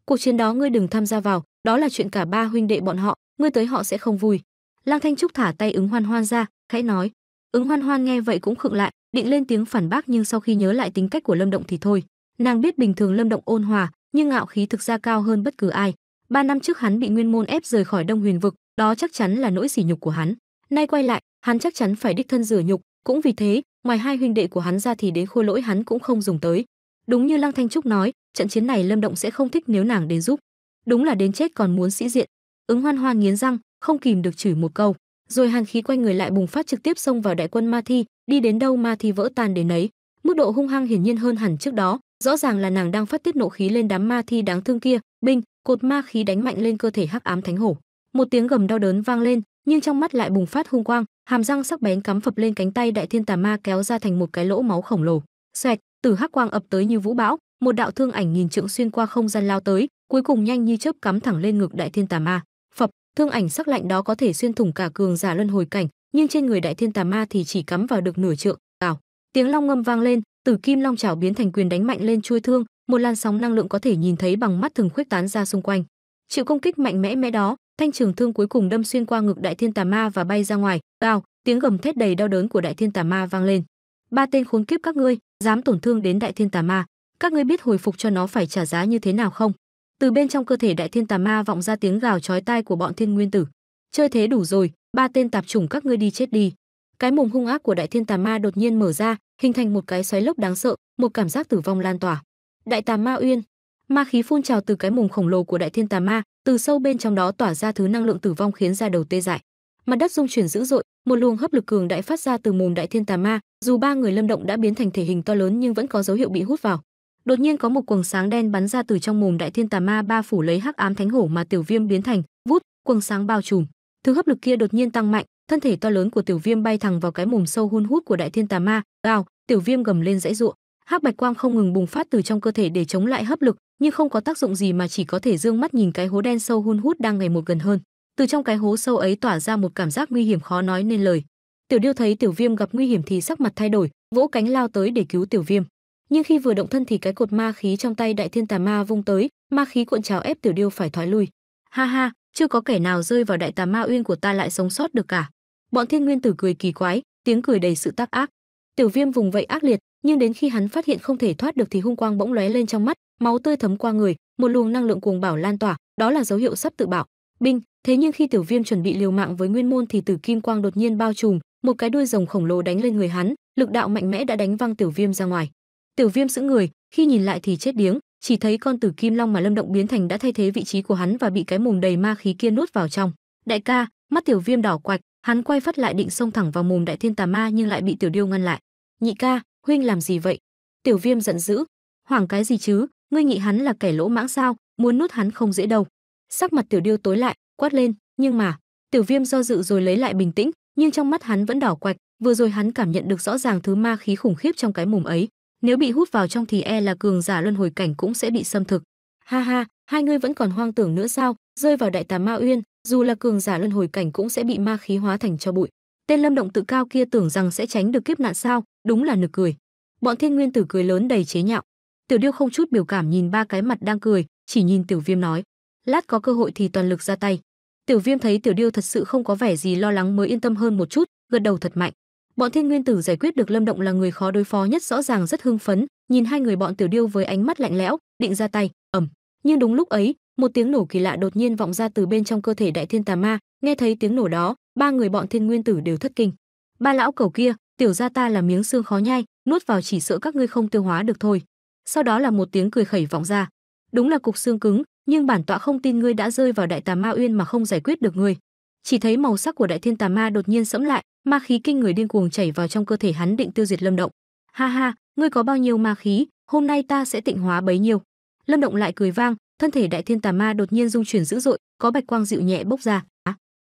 cuộc chiến đó ngươi đừng tham gia vào đó là chuyện cả ba huynh đệ bọn họ ngươi tới họ sẽ không vui lang thanh trúc thả tay ứng hoan hoan ra khẽ nói ứng hoan hoan nghe vậy cũng khựng lại định lên tiếng phản bác nhưng sau khi nhớ lại tính cách của lâm động thì thôi nàng biết bình thường lâm động ôn hòa nhưng ngạo khí thực ra cao hơn bất cứ ai Ba năm trước hắn bị Nguyên Môn ép rời khỏi Đông Huyền vực, đó chắc chắn là nỗi sỉ nhục của hắn. Nay quay lại, hắn chắc chắn phải đích thân rửa nhục, cũng vì thế, ngoài hai huynh đệ của hắn ra thì đến khôi lỗi hắn cũng không dùng tới. Đúng như Lăng Thanh Trúc nói, trận chiến này Lâm Động sẽ không thích nếu nàng đến giúp. Đúng là đến chết còn muốn sĩ diện. Ứng Hoan Hoan nghiến răng, không kìm được chửi một câu, rồi hàn khí quanh người lại bùng phát trực tiếp xông vào đại quân Ma Thi, đi đến đâu Ma Thi vỡ tan đến ấy. Mức độ hung hăng hiển nhiên hơn hẳn trước đó, rõ ràng là nàng đang phát tiết nộ khí lên đám Ma Thi đáng thương kia. Binh, cột ma khí đánh mạnh lên cơ thể hắc ám thánh hổ một tiếng gầm đau đớn vang lên nhưng trong mắt lại bùng phát hung quang hàm răng sắc bén cắm phập lên cánh tay đại thiên tà ma kéo ra thành một cái lỗ máu khổng lồ xoẹt từ hắc quang ập tới như vũ bão một đạo thương ảnh nghìn trượng xuyên qua không gian lao tới cuối cùng nhanh như chớp cắm thẳng lên ngực đại thiên tà ma phập thương ảnh sắc lạnh đó có thể xuyên thủng cả cường giả luân hồi cảnh nhưng trên người đại thiên tà ma thì chỉ cắm vào được nửa trượng ảo tiếng long ngâm vang lên từ kim long chảo biến thành quyền đánh mạnh lên chuôi thương một làn sóng năng lượng có thể nhìn thấy bằng mắt thường khuếch tán ra xung quanh chịu công kích mạnh mẽ mẽ đó thanh trường thương cuối cùng đâm xuyên qua ngực đại thiên tà ma và bay ra ngoài gào tiếng gầm thét đầy đau đớn của đại thiên tà ma vang lên ba tên khốn kiếp các ngươi dám tổn thương đến đại thiên tà ma các ngươi biết hồi phục cho nó phải trả giá như thế nào không từ bên trong cơ thể đại thiên tà ma vọng ra tiếng gào chói tai của bọn thiên nguyên tử chơi thế đủ rồi ba tên tạp chủng các ngươi đi chết đi cái mồm hung ác của đại thiên tà ma đột nhiên mở ra hình thành một cái xoáy lốc đáng sợ một cảm giác tử vong lan tỏa Đại Tà Ma Uyên, ma khí phun trào từ cái mồm khổng lồ của Đại Thiên Tà Ma, từ sâu bên trong đó tỏa ra thứ năng lượng tử vong khiến ra đầu tê dại. Mặt đất rung chuyển dữ dội, một luồng hấp lực cường đại phát ra từ mồm Đại Thiên Tà Ma, dù ba người Lâm Động đã biến thành thể hình to lớn nhưng vẫn có dấu hiệu bị hút vào. Đột nhiên có một quầng sáng đen bắn ra từ trong mồm Đại Thiên Tà Ma ba phủ lấy hắc ám thánh hổ mà Tiểu Viêm biến thành, vút, quầng sáng bao trùm. Thứ hấp lực kia đột nhiên tăng mạnh, thân thể to lớn của Tiểu Viêm bay thẳng vào cái mồm sâu hun hút của Đại Thiên Tà Ma, gào, Tiểu Viêm gầm lên dãy giụa, hắc bạch quang không ngừng bùng phát từ trong cơ thể để chống lại hấp lực nhưng không có tác dụng gì mà chỉ có thể dương mắt nhìn cái hố đen sâu hun hút đang ngày một gần hơn từ trong cái hố sâu ấy tỏa ra một cảm giác nguy hiểm khó nói nên lời tiểu điêu thấy tiểu viêm gặp nguy hiểm thì sắc mặt thay đổi vỗ cánh lao tới để cứu tiểu viêm nhưng khi vừa động thân thì cái cột ma khí trong tay đại thiên tà ma vung tới ma khí cuộn trào ép tiểu điêu phải thoái lui ha ha chưa có kẻ nào rơi vào đại tà ma uyên của ta lại sống sót được cả bọn thiên nguyên tử cười kỳ quái tiếng cười đầy sự tác ác tiểu viêm vùng vẫy ác liệt nhưng đến khi hắn phát hiện không thể thoát được thì hung quang bỗng lóe lên trong mắt, máu tươi thấm qua người, một luồng năng lượng cuồng bảo lan tỏa, đó là dấu hiệu sắp tự bạo. Binh, thế nhưng khi Tiểu Viêm chuẩn bị liều mạng với Nguyên Môn thì Tử Kim Quang đột nhiên bao trùm, một cái đuôi rồng khổng lồ đánh lên người hắn, lực đạo mạnh mẽ đã đánh văng Tiểu Viêm ra ngoài. Tiểu Viêm sững người, khi nhìn lại thì chết điếng, chỉ thấy con Tử Kim Long mà Lâm Động biến thành đã thay thế vị trí của hắn và bị cái mồm đầy ma khí kia nuốt vào trong. Đại ca, mắt Tiểu Viêm đỏ quạch, hắn quay phát lại định xông thẳng vào mồm Đại Thiên Tà Ma nhưng lại bị Tiểu Điêu ngăn lại. Nhị ca, huynh làm gì vậy tiểu viêm giận dữ hoảng cái gì chứ ngươi nghĩ hắn là kẻ lỗ mãng sao muốn nuốt hắn không dễ đâu sắc mặt tiểu điêu tối lại quát lên nhưng mà tiểu viêm do dự rồi lấy lại bình tĩnh nhưng trong mắt hắn vẫn đỏ quạch vừa rồi hắn cảm nhận được rõ ràng thứ ma khí khủng khiếp trong cái mồm ấy nếu bị hút vào trong thì e là cường giả luân hồi cảnh cũng sẽ bị xâm thực ha ha hai ngươi vẫn còn hoang tưởng nữa sao rơi vào đại tà ma uyên dù là cường giả luân hồi cảnh cũng sẽ bị ma khí hóa thành cho bụi tên lâm động tự cao kia tưởng rằng sẽ tránh được kiếp nạn sao đúng là nực cười bọn thiên nguyên tử cười lớn đầy chế nhạo tiểu điêu không chút biểu cảm nhìn ba cái mặt đang cười chỉ nhìn tiểu viêm nói lát có cơ hội thì toàn lực ra tay tiểu viêm thấy tiểu điêu thật sự không có vẻ gì lo lắng mới yên tâm hơn một chút gật đầu thật mạnh bọn thiên nguyên tử giải quyết được lâm động là người khó đối phó nhất rõ ràng rất hưng phấn nhìn hai người bọn tiểu điêu với ánh mắt lạnh lẽo định ra tay ầm nhưng đúng lúc ấy một tiếng nổ kỳ lạ đột nhiên vọng ra từ bên trong cơ thể đại thiên tà ma nghe thấy tiếng nổ đó ba người bọn thiên nguyên tử đều thất kinh ba lão cầu kia tiểu gia ta là miếng xương khó nhai nuốt vào chỉ sợ các ngươi không tiêu hóa được thôi sau đó là một tiếng cười khẩy vọng ra đúng là cục xương cứng nhưng bản tọa không tin ngươi đã rơi vào đại tà ma uyên mà không giải quyết được ngươi chỉ thấy màu sắc của đại thiên tà ma đột nhiên sẫm lại ma khí kinh người điên cuồng chảy vào trong cơ thể hắn định tiêu diệt lâm động ha ha ngươi có bao nhiêu ma khí hôm nay ta sẽ tịnh hóa bấy nhiêu lâm động lại cười vang thân thể đại thiên tà ma đột nhiên dung chuyển dữ dội có bạch quang dịu nhẹ bốc ra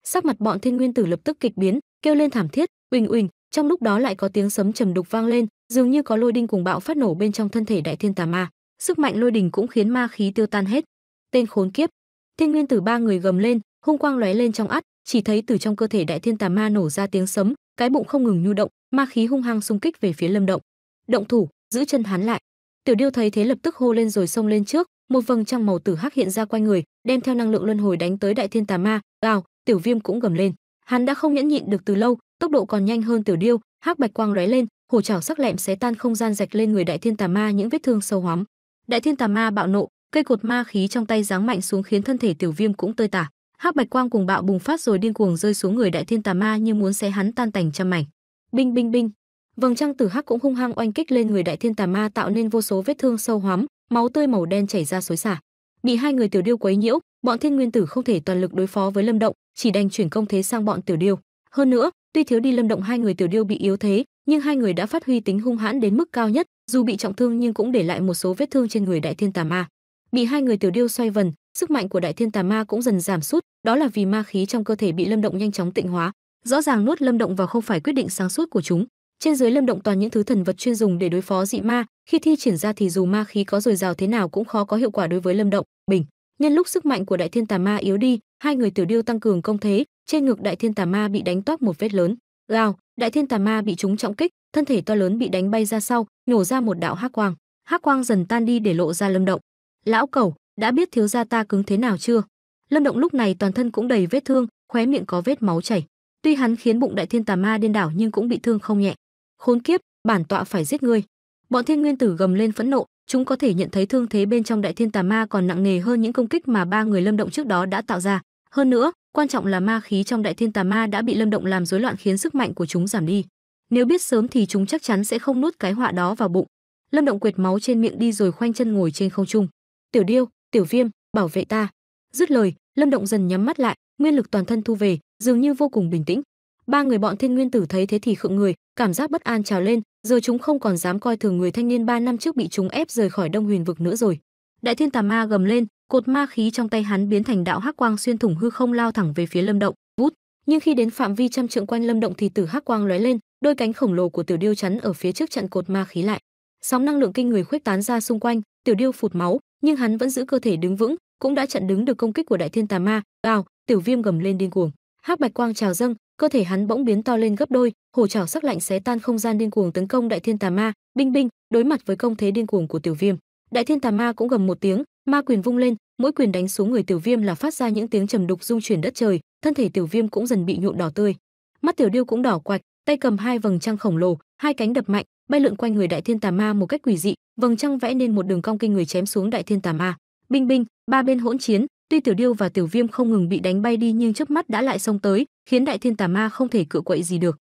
sắc mặt bọn thiên nguyên tử lập tức kịch biến kêu lên thảm thiết uỳnh uỳnh trong lúc đó lại có tiếng sấm trầm đục vang lên dường như có lôi đinh cùng bạo phát nổ bên trong thân thể đại thiên tà ma sức mạnh lôi đình cũng khiến ma khí tiêu tan hết tên khốn kiếp thiên nguyên tử ba người gầm lên hung quang lóe lên trong ắt chỉ thấy từ trong cơ thể đại thiên tà ma nổ ra tiếng sấm cái bụng không ngừng nhu động ma khí hung hăng xung kích về phía lâm động động thủ giữ chân hắn lại tiểu điêu thấy thế lập tức hô lên rồi xông lên trước một vầng trăng màu tử hắc hiện ra quanh người đem theo năng lượng luân hồi đánh tới đại thiên tà ma gào Tiểu Viêm cũng gầm lên, hắn đã không nhẫn nhịn được từ lâu, tốc độ còn nhanh hơn Tiểu Điêu, hắc bạch quang lóe lên, hổ chảo sắc lẹm xé tan không gian rạch lên người Đại Thiên Tà Ma những vết thương sâu hóm. Đại Thiên Tà Ma bạo nộ, cây cột ma khí trong tay giáng mạnh xuống khiến thân thể Tiểu Viêm cũng tơi tả. Hắc bạch quang cùng bạo bùng phát rồi điên cuồng rơi xuống người Đại Thiên Tà Ma như muốn xé hắn tan tành trăm mảnh. Binh binh binh, vầng trăng tử hắc cũng hung hăng oanh kích lên người đại thiên tà ma tạo nên vô số vết thương sâu hóm, máu tươi màu đen chảy ra xối xả bị hai người tiểu điêu quấy nhiễu bọn thiên nguyên tử không thể toàn lực đối phó với lâm động chỉ đành chuyển công thế sang bọn Tiểu Điêu. Hơn nữa, tuy thiếu đi Lâm Động hai người Tiểu Điêu bị yếu thế, nhưng hai người đã phát huy tính hung hãn đến mức cao nhất, dù bị trọng thương nhưng cũng để lại một số vết thương trên người Đại Thiên Tà Ma. Bị hai người Tiểu Điêu xoay vần, sức mạnh của Đại Thiên Tà Ma cũng dần giảm sút, đó là vì ma khí trong cơ thể bị Lâm Động nhanh chóng tịnh hóa, rõ ràng nuốt Lâm Động vào không phải quyết định sáng suốt của chúng. Trên dưới Lâm Động toàn những thứ thần vật chuyên dùng để đối phó dị ma, khi thi triển ra thì dù ma khí có dồi dào thế nào cũng khó có hiệu quả đối với Lâm Động. Bình nhân lúc sức mạnh của đại thiên tà ma yếu đi hai người tiểu điêu tăng cường công thế trên ngực đại thiên tà ma bị đánh toát một vết lớn gào đại thiên tà ma bị trúng trọng kích thân thể to lớn bị đánh bay ra sau nhổ ra một đạo hắc quang hắc quang dần tan đi để lộ ra lâm động lão cẩu đã biết thiếu gia ta cứng thế nào chưa lâm động lúc này toàn thân cũng đầy vết thương khóe miệng có vết máu chảy tuy hắn khiến bụng đại thiên tà ma điên đảo nhưng cũng bị thương không nhẹ khốn kiếp bản tọa phải giết ngươi bọn thiên nguyên tử gầm lên phẫn nộ chúng có thể nhận thấy thương thế bên trong đại thiên tà ma còn nặng nề hơn những công kích mà ba người lâm động trước đó đã tạo ra hơn nữa quan trọng là ma khí trong đại thiên tà ma đã bị lâm động làm rối loạn khiến sức mạnh của chúng giảm đi nếu biết sớm thì chúng chắc chắn sẽ không nuốt cái họa đó vào bụng lâm động quệt máu trên miệng đi rồi khoanh chân ngồi trên không trung tiểu điêu tiểu viêm bảo vệ ta dứt lời lâm động dần nhắm mắt lại nguyên lực toàn thân thu về dường như vô cùng bình tĩnh ba người bọn thiên nguyên tử thấy thế thì khựng người cảm giác bất an trào lên giờ chúng không còn dám coi thường người thanh niên ba năm trước bị chúng ép rời khỏi đông huyền vực nữa rồi đại thiên tà ma gầm lên cột ma khí trong tay hắn biến thành đạo hắc quang xuyên thủng hư không lao thẳng về phía lâm động vút nhưng khi đến phạm vi trăm trượng quanh lâm động thì tử hắc quang lóe lên đôi cánh khổng lồ của tiểu điêu chắn ở phía trước chặn cột ma khí lại sóng năng lượng kinh người khuếch tán ra xung quanh tiểu điêu phụt máu nhưng hắn vẫn giữ cơ thể đứng vững cũng đã chặn đứng được công kích của đại thiên tà ma ào tiểu viêm gầm lên điên cuồng hắc bạch quang trào dâng cơ thể hắn bỗng biến to lên gấp đôi hổ trảo sắc lạnh xé tan không gian điên cuồng tấn công đại thiên tà ma binh binh đối mặt với công thế điên cuồng của tiểu viêm đại thiên tà ma cũng gầm một tiếng ma quyền vung lên mỗi quyền đánh xuống người tiểu viêm là phát ra những tiếng trầm đục rung chuyển đất trời thân thể tiểu viêm cũng dần bị nhuộm đỏ tươi mắt tiểu điêu cũng đỏ quạch tay cầm hai vầng trăng khổng lồ hai cánh đập mạnh bay lượn quanh người đại thiên tà ma một cách quỷ dị vầng trăng vẽ nên một đường cong kinh người chém xuống đại thiên tà ma binh binh ba bên hỗn chiến tuy tiểu điêu và tiểu viêm không ngừng bị đánh bay đi nhưng chớp mắt đã lại xông tới khiến đại thiên tà ma không thể cự quậy gì được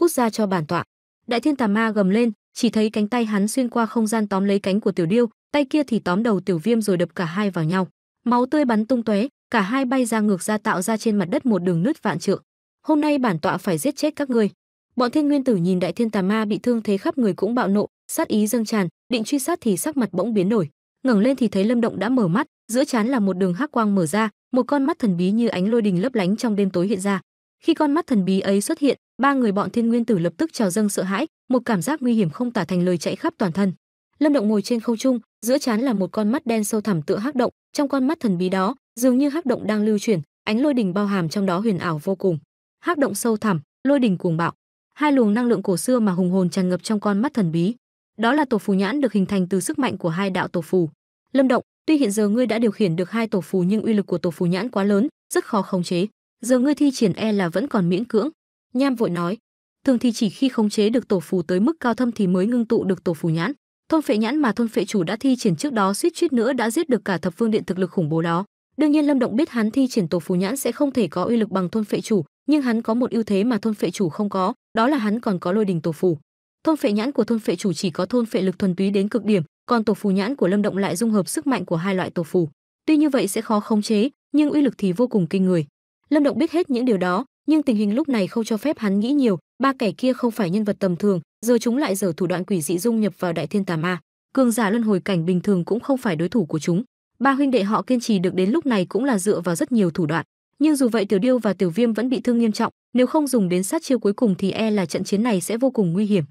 cút ra cho bản tọa đại thiên tà ma gầm lên chỉ thấy cánh tay hắn xuyên qua không gian tóm lấy cánh của tiểu điêu tay kia thì tóm đầu tiểu viêm rồi đập cả hai vào nhau máu tươi bắn tung tóe cả hai bay ra ngược ra tạo ra trên mặt đất một đường nứt vạn trượng hôm nay bản tọa phải giết chết các ngươi bọn thiên nguyên tử nhìn đại thiên tà ma bị thương thế khắp người cũng bạo nộ sát ý dâng tràn định truy sát thì sắc mặt bỗng biến đổi ngẩng lên thì thấy lâm động đã mở mắt giữa trán là một đường hắc quang mở ra một con mắt thần bí như ánh lôi đình lấp lánh trong đêm tối hiện ra khi con mắt thần bí ấy xuất hiện ba người bọn thiên nguyên tử lập tức trào dâng sợ hãi một cảm giác nguy hiểm không tả thành lời chạy khắp toàn thân lâm động ngồi trên không trung giữa trán là một con mắt đen sâu thẳm tựa hắc động trong con mắt thần bí đó dường như hắc động đang lưu chuyển ánh lôi đình bao hàm trong đó huyền ảo vô cùng hắc động sâu thẳm lôi đình cuồng bạo hai luồng năng lượng cổ xưa mà hùng hồn tràn ngập trong con mắt thần bí đó là tổ phù nhãn được hình thành từ sức mạnh của hai đạo tổ phù lâm động tuy hiện giờ ngươi đã điều khiển được hai tổ phù nhưng uy lực của tổ phù nhãn quá lớn rất khó khống chế giờ ngươi thi triển e là vẫn còn miễn cưỡng Nham vội nói, thường thì chỉ khi khống chế được tổ phù tới mức cao thâm thì mới ngưng tụ được tổ phù nhãn. Thôn phệ nhãn mà thôn phệ chủ đã thi triển trước đó suýt chút nữa đã giết được cả thập phương điện thực lực khủng bố đó. Đương nhiên Lâm Động biết hắn thi triển tổ phù nhãn sẽ không thể có uy lực bằng thôn phệ chủ, nhưng hắn có một ưu thế mà thôn phệ chủ không có, đó là hắn còn có lôi đình tổ phù. Thôn phệ nhãn của thôn phệ chủ chỉ có thôn phệ lực thuần túy đến cực điểm, còn tổ phù nhãn của Lâm Động lại dung hợp sức mạnh của hai loại tổ phù. Tuy như vậy sẽ khó khống chế, nhưng uy lực thì vô cùng kinh người. Lâm Động biết hết những điều đó, nhưng tình hình lúc này không cho phép hắn nghĩ nhiều, ba kẻ kia không phải nhân vật tầm thường, giờ chúng lại giở thủ đoạn quỷ dị dung nhập vào Đại Thiên Tà Ma, cường giả luân hồi cảnh bình thường cũng không phải đối thủ của chúng. Ba huynh đệ họ kiên trì được đến lúc này cũng là dựa vào rất nhiều thủ đoạn, nhưng dù vậy Tiểu Điêu và Tiểu Viêm vẫn bị thương nghiêm trọng, nếu không dùng đến sát chiêu cuối cùng thì e là trận chiến này sẽ vô cùng nguy hiểm.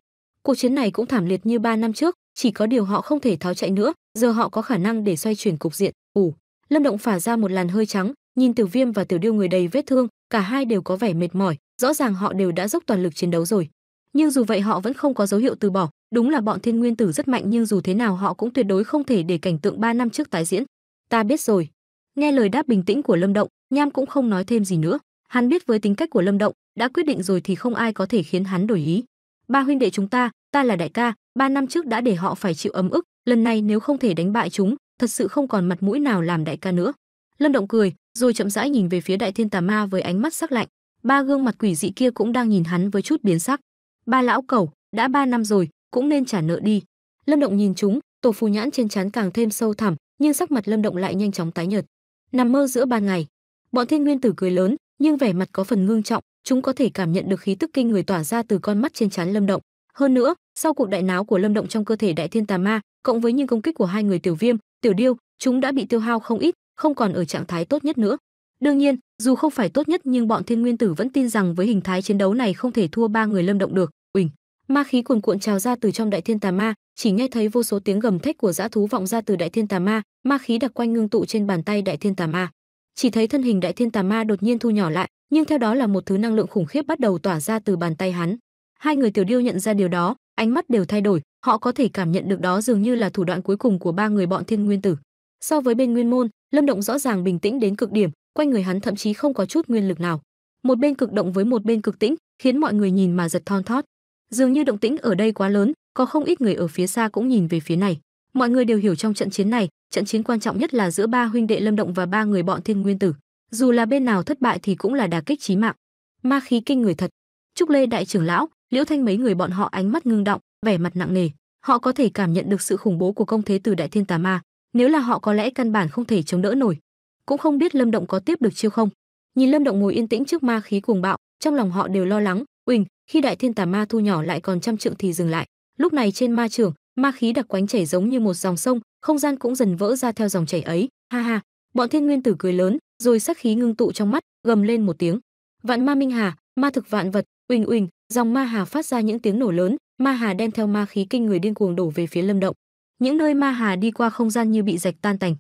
Cuộc chiến này cũng thảm liệt như ba năm trước, chỉ có điều họ không thể tháo chạy nữa, giờ họ có khả năng để xoay chuyển cục diện. ủ Lâm Động phả ra một làn hơi trắng, nhìn Tiểu Viêm và Tiểu Điêu người đầy vết thương, cả hai đều có vẻ mệt mỏi, rõ ràng họ đều đã dốc toàn lực chiến đấu rồi. Nhưng dù vậy họ vẫn không có dấu hiệu từ bỏ, đúng là bọn thiên nguyên tử rất mạnh nhưng dù thế nào họ cũng tuyệt đối không thể để cảnh tượng 3 năm trước tái diễn. Ta biết rồi. Nghe lời đáp bình tĩnh của Lâm Động, Nham cũng không nói thêm gì nữa. Hắn biết với tính cách của Lâm Động, đã quyết định rồi thì không ai có thể khiến hắn đổi ý. Ba huynh đệ chúng ta, ta là đại ca, ba năm trước đã để họ phải chịu ấm ức, lần này nếu không thể đánh bại chúng, thật sự không còn mặt mũi nào làm đại ca nữa. Lâm Động cười, rồi chậm rãi nhìn về phía đại thiên tà ma với ánh mắt sắc lạnh ba gương mặt quỷ dị kia cũng đang nhìn hắn với chút biến sắc ba lão cẩu đã ba năm rồi cũng nên trả nợ đi lâm động nhìn chúng tổ phù nhãn trên trán càng thêm sâu thẳm nhưng sắc mặt lâm động lại nhanh chóng tái nhợt nằm mơ giữa ban ngày bọn thiên nguyên tử cười lớn nhưng vẻ mặt có phần ngương trọng chúng có thể cảm nhận được khí tức kinh người tỏa ra từ con mắt trên trán lâm động hơn nữa sau cuộc đại náo của lâm động trong cơ thể đại thiên tà ma cộng với những công kích của hai người tiểu viêm tiểu điêu chúng đã bị tiêu hao không ít không còn ở trạng thái tốt nhất nữa. Đương nhiên, dù không phải tốt nhất nhưng bọn Thiên Nguyên Tử vẫn tin rằng với hình thái chiến đấu này không thể thua ba người Lâm Động được. Uỳnh, ma khí cuồn cuộn trào ra từ trong Đại Thiên Tà Ma, chỉ nghe thấy vô số tiếng gầm thét của dã thú vọng ra từ Đại Thiên Tà Ma, ma khí đặc quanh ngưng tụ trên bàn tay Đại Thiên Tà Ma. Chỉ thấy thân hình Đại Thiên Tà Ma đột nhiên thu nhỏ lại, nhưng theo đó là một thứ năng lượng khủng khiếp bắt đầu tỏa ra từ bàn tay hắn. Hai người tiểu điêu nhận ra điều đó, ánh mắt đều thay đổi, họ có thể cảm nhận được đó dường như là thủ đoạn cuối cùng của ba người bọn Thiên Nguyên Tử. So với bên Nguyên Môn, lâm động rõ ràng bình tĩnh đến cực điểm quanh người hắn thậm chí không có chút nguyên lực nào một bên cực động với một bên cực tĩnh khiến mọi người nhìn mà giật thon thót dường như động tĩnh ở đây quá lớn có không ít người ở phía xa cũng nhìn về phía này mọi người đều hiểu trong trận chiến này trận chiến quan trọng nhất là giữa ba huynh đệ lâm động và ba người bọn thiên nguyên tử dù là bên nào thất bại thì cũng là đả kích chí mạng ma khí kinh người thật trúc lê đại trưởng lão liễu thanh mấy người bọn họ ánh mắt ngưng động vẻ mặt nặng nề họ có thể cảm nhận được sự khủng bố của công thế từ đại thiên tà ma nếu là họ có lẽ căn bản không thể chống đỡ nổi cũng không biết lâm động có tiếp được chiêu không nhìn lâm động ngồi yên tĩnh trước ma khí cuồng bạo trong lòng họ đều lo lắng uỳnh khi đại thiên tà ma thu nhỏ lại còn trăm trượng thì dừng lại lúc này trên ma trường ma khí đặc quánh chảy giống như một dòng sông không gian cũng dần vỡ ra theo dòng chảy ấy ha ha bọn thiên nguyên tử cười lớn rồi sắc khí ngưng tụ trong mắt gầm lên một tiếng vạn ma minh hà ma thực vạn vật uỳnh uỳnh dòng ma hà phát ra những tiếng nổ lớn ma hà đem theo ma khí kinh người điên cuồng đổ về phía lâm động những nơi ma hà đi qua không gian như bị rạch tan tành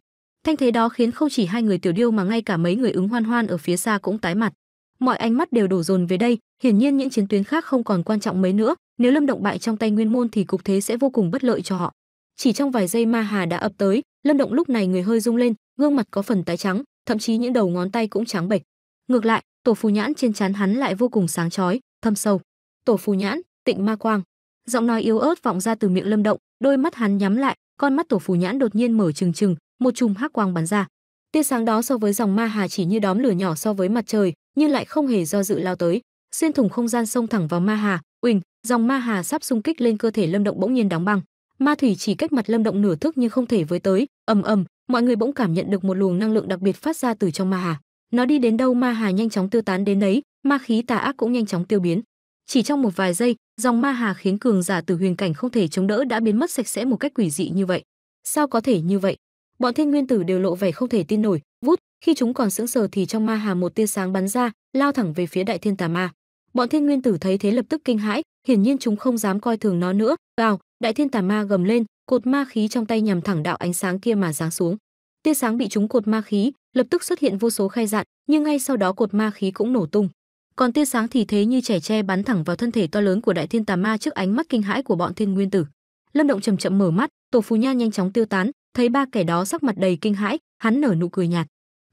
thanh thế đó khiến không chỉ hai người tiểu điêu mà ngay cả mấy người ứng hoan hoan ở phía xa cũng tái mặt mọi ánh mắt đều đổ dồn về đây hiển nhiên những chiến tuyến khác không còn quan trọng mấy nữa nếu lâm động bại trong tay nguyên môn thì cục thế sẽ vô cùng bất lợi cho họ chỉ trong vài giây ma hà đã ập tới lâm động lúc này người hơi rung lên gương mặt có phần tái trắng thậm chí những đầu ngón tay cũng trắng bệch ngược lại tổ phù nhãn trên trán hắn lại vô cùng sáng chói thâm sâu tổ phù nhãn tịnh ma quang giọng nói yếu ớt vọng ra từ miệng Lâm Động, đôi mắt hắn nhắm lại, con mắt tổ phù nhãn đột nhiên mở trừng trừng, một chùm hắc quang bắn ra. Tia sáng đó so với dòng ma hà chỉ như đóm lửa nhỏ so với mặt trời, nhưng lại không hề do dự lao tới, xuyên thủng không gian xông thẳng vào ma hà, uỳnh, dòng ma hà sắp xung kích lên cơ thể Lâm Động bỗng nhiên đóng băng. Ma thủy chỉ cách mặt Lâm Động nửa thước nhưng không thể với tới, ầm ầm, mọi người bỗng cảm nhận được một luồng năng lượng đặc biệt phát ra từ trong ma hà. Nó đi đến đâu ma hà nhanh chóng tiêu tán đến đấy, ma khí tà ác cũng nhanh chóng tiêu biến chỉ trong một vài giây dòng ma hà khiến cường giả từ huyền cảnh không thể chống đỡ đã biến mất sạch sẽ một cách quỷ dị như vậy sao có thể như vậy bọn thiên nguyên tử đều lộ vẻ không thể tin nổi vút khi chúng còn sững sờ thì trong ma hà một tia sáng bắn ra lao thẳng về phía đại thiên tà ma bọn thiên nguyên tử thấy thế lập tức kinh hãi hiển nhiên chúng không dám coi thường nó nữa vào đại thiên tà ma gầm lên cột ma khí trong tay nhằm thẳng đạo ánh sáng kia mà giáng xuống tia sáng bị chúng cột ma khí lập tức xuất hiện vô số khai dạn nhưng ngay sau đó cột ma khí cũng nổ tung còn tia sáng thì thế như trẻ tre bắn thẳng vào thân thể to lớn của đại thiên tà ma trước ánh mắt kinh hãi của bọn thiên nguyên tử lâm động chậm chậm mở mắt tổ phù nha nhanh chóng tiêu tán thấy ba kẻ đó sắc mặt đầy kinh hãi hắn nở nụ cười nhạt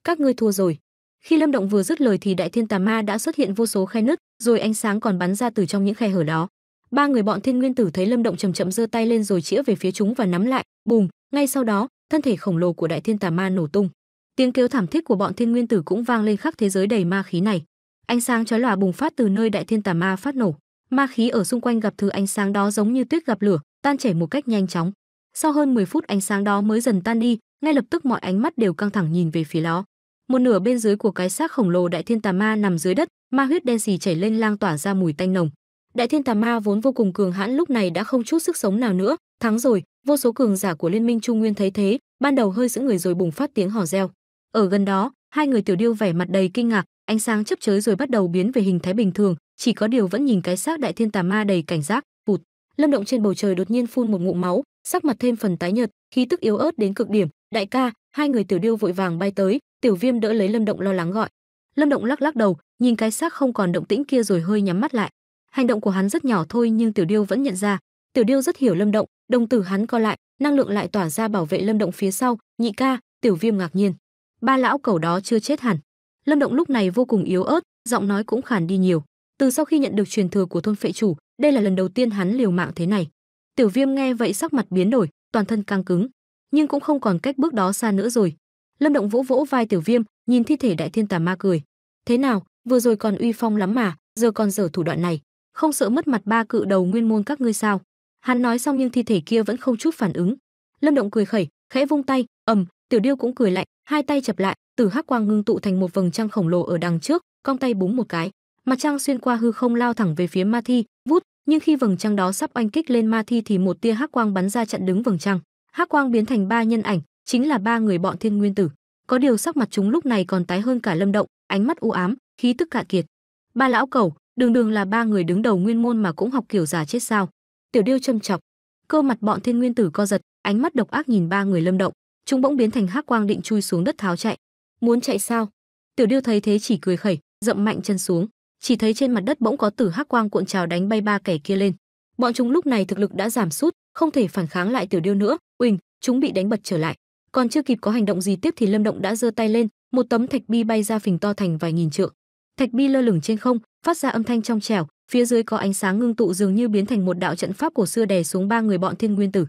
các ngươi thua rồi khi lâm động vừa dứt lời thì đại thiên tà ma đã xuất hiện vô số khe nứt rồi ánh sáng còn bắn ra từ trong những khe hở đó ba người bọn thiên nguyên tử thấy lâm động chậm chậm giơ tay lên rồi chĩa về phía chúng và nắm lại bùm ngay sau đó thân thể khổng lồ của đại thiên tà ma nổ tung tiếng kêu thảm thiết của bọn thiên nguyên tử cũng vang lên khắp thế giới đầy ma khí này Ánh sáng chói lòa bùng phát từ nơi đại thiên tà ma phát nổ, ma khí ở xung quanh gặp thứ ánh sáng đó giống như tuyết gặp lửa, tan chảy một cách nhanh chóng. Sau hơn 10 phút ánh sáng đó mới dần tan đi, ngay lập tức mọi ánh mắt đều căng thẳng nhìn về phía đó. Một nửa bên dưới của cái xác khổng lồ đại thiên tà ma nằm dưới đất, ma huyết đen xì chảy lên lang tỏa ra mùi tanh nồng. Đại thiên tà ma vốn vô cùng cường hãn lúc này đã không chút sức sống nào nữa, thắng rồi, vô số cường giả của liên minh Trung Nguyên thấy thế, ban đầu hơi giữ người rồi bùng phát tiếng hò reo. Ở gần đó, hai người tiểu điêu vẻ mặt đầy kinh ngạc, ánh sáng chấp chới rồi bắt đầu biến về hình thái bình thường chỉ có điều vẫn nhìn cái xác đại thiên tà ma đầy cảnh giác hụt lâm động trên bầu trời đột nhiên phun một ngụm máu sắc mặt thêm phần tái nhợt khí tức yếu ớt đến cực điểm đại ca hai người tiểu điêu vội vàng bay tới tiểu viêm đỡ lấy lâm động lo lắng gọi lâm động lắc lắc đầu nhìn cái xác không còn động tĩnh kia rồi hơi nhắm mắt lại hành động của hắn rất nhỏ thôi nhưng tiểu điêu vẫn nhận ra tiểu điêu rất hiểu lâm động đồng tử hắn co lại năng lượng lại tỏa ra bảo vệ lâm động phía sau nhị ca tiểu viêm ngạc nhiên ba lão cẩu đó chưa chết hẳn Lâm Động lúc này vô cùng yếu ớt, giọng nói cũng khàn đi nhiều. Từ sau khi nhận được truyền thừa của thôn phệ chủ, đây là lần đầu tiên hắn liều mạng thế này. Tiểu Viêm nghe vậy sắc mặt biến đổi, toàn thân căng cứng, nhưng cũng không còn cách bước đó xa nữa rồi. Lâm Động vỗ vỗ vai Tiểu Viêm, nhìn thi thể Đại Thiên Tà Ma cười. Thế nào, vừa rồi còn uy phong lắm mà, giờ còn dở thủ đoạn này, không sợ mất mặt ba cự đầu nguyên môn các ngươi sao? Hắn nói xong nhưng thi thể kia vẫn không chút phản ứng. Lâm Động cười khẩy, khẽ vung tay, ầm, Tiểu Điêu cũng cười lạnh, hai tay chập lại, tử hắc quang ngưng tụ thành một vầng trăng khổng lồ ở đằng trước cong tay búng một cái mặt trăng xuyên qua hư không lao thẳng về phía ma thi vút nhưng khi vầng trăng đó sắp oanh kích lên ma thi thì một tia hắc quang bắn ra chặn đứng vầng trăng hắc quang biến thành ba nhân ảnh chính là ba người bọn thiên nguyên tử có điều sắc mặt chúng lúc này còn tái hơn cả lâm động ánh mắt u ám khí tức cạn kiệt ba lão cầu, đường đường là ba người đứng đầu nguyên môn mà cũng học kiểu giả chết sao tiểu điêu châm chọc cơ mặt bọn thiên nguyên tử co giật ánh mắt độc ác nhìn ba người lâm động chúng bỗng biến thành hắc quang định chui xuống đất tháo chạy muốn chạy sao tiểu điêu thấy thế chỉ cười khẩy dậm mạnh chân xuống chỉ thấy trên mặt đất bỗng có tử hắc quang cuộn trào đánh bay ba kẻ kia lên bọn chúng lúc này thực lực đã giảm sút không thể phản kháng lại tiểu điêu nữa uỳnh chúng bị đánh bật trở lại còn chưa kịp có hành động gì tiếp thì lâm động đã giơ tay lên một tấm thạch bi bay ra phình to thành vài nghìn trượng thạch bi lơ lửng trên không phát ra âm thanh trong trẻo phía dưới có ánh sáng ngưng tụ dường như biến thành một đạo trận pháp cổ xưa đè xuống ba người bọn thiên nguyên tử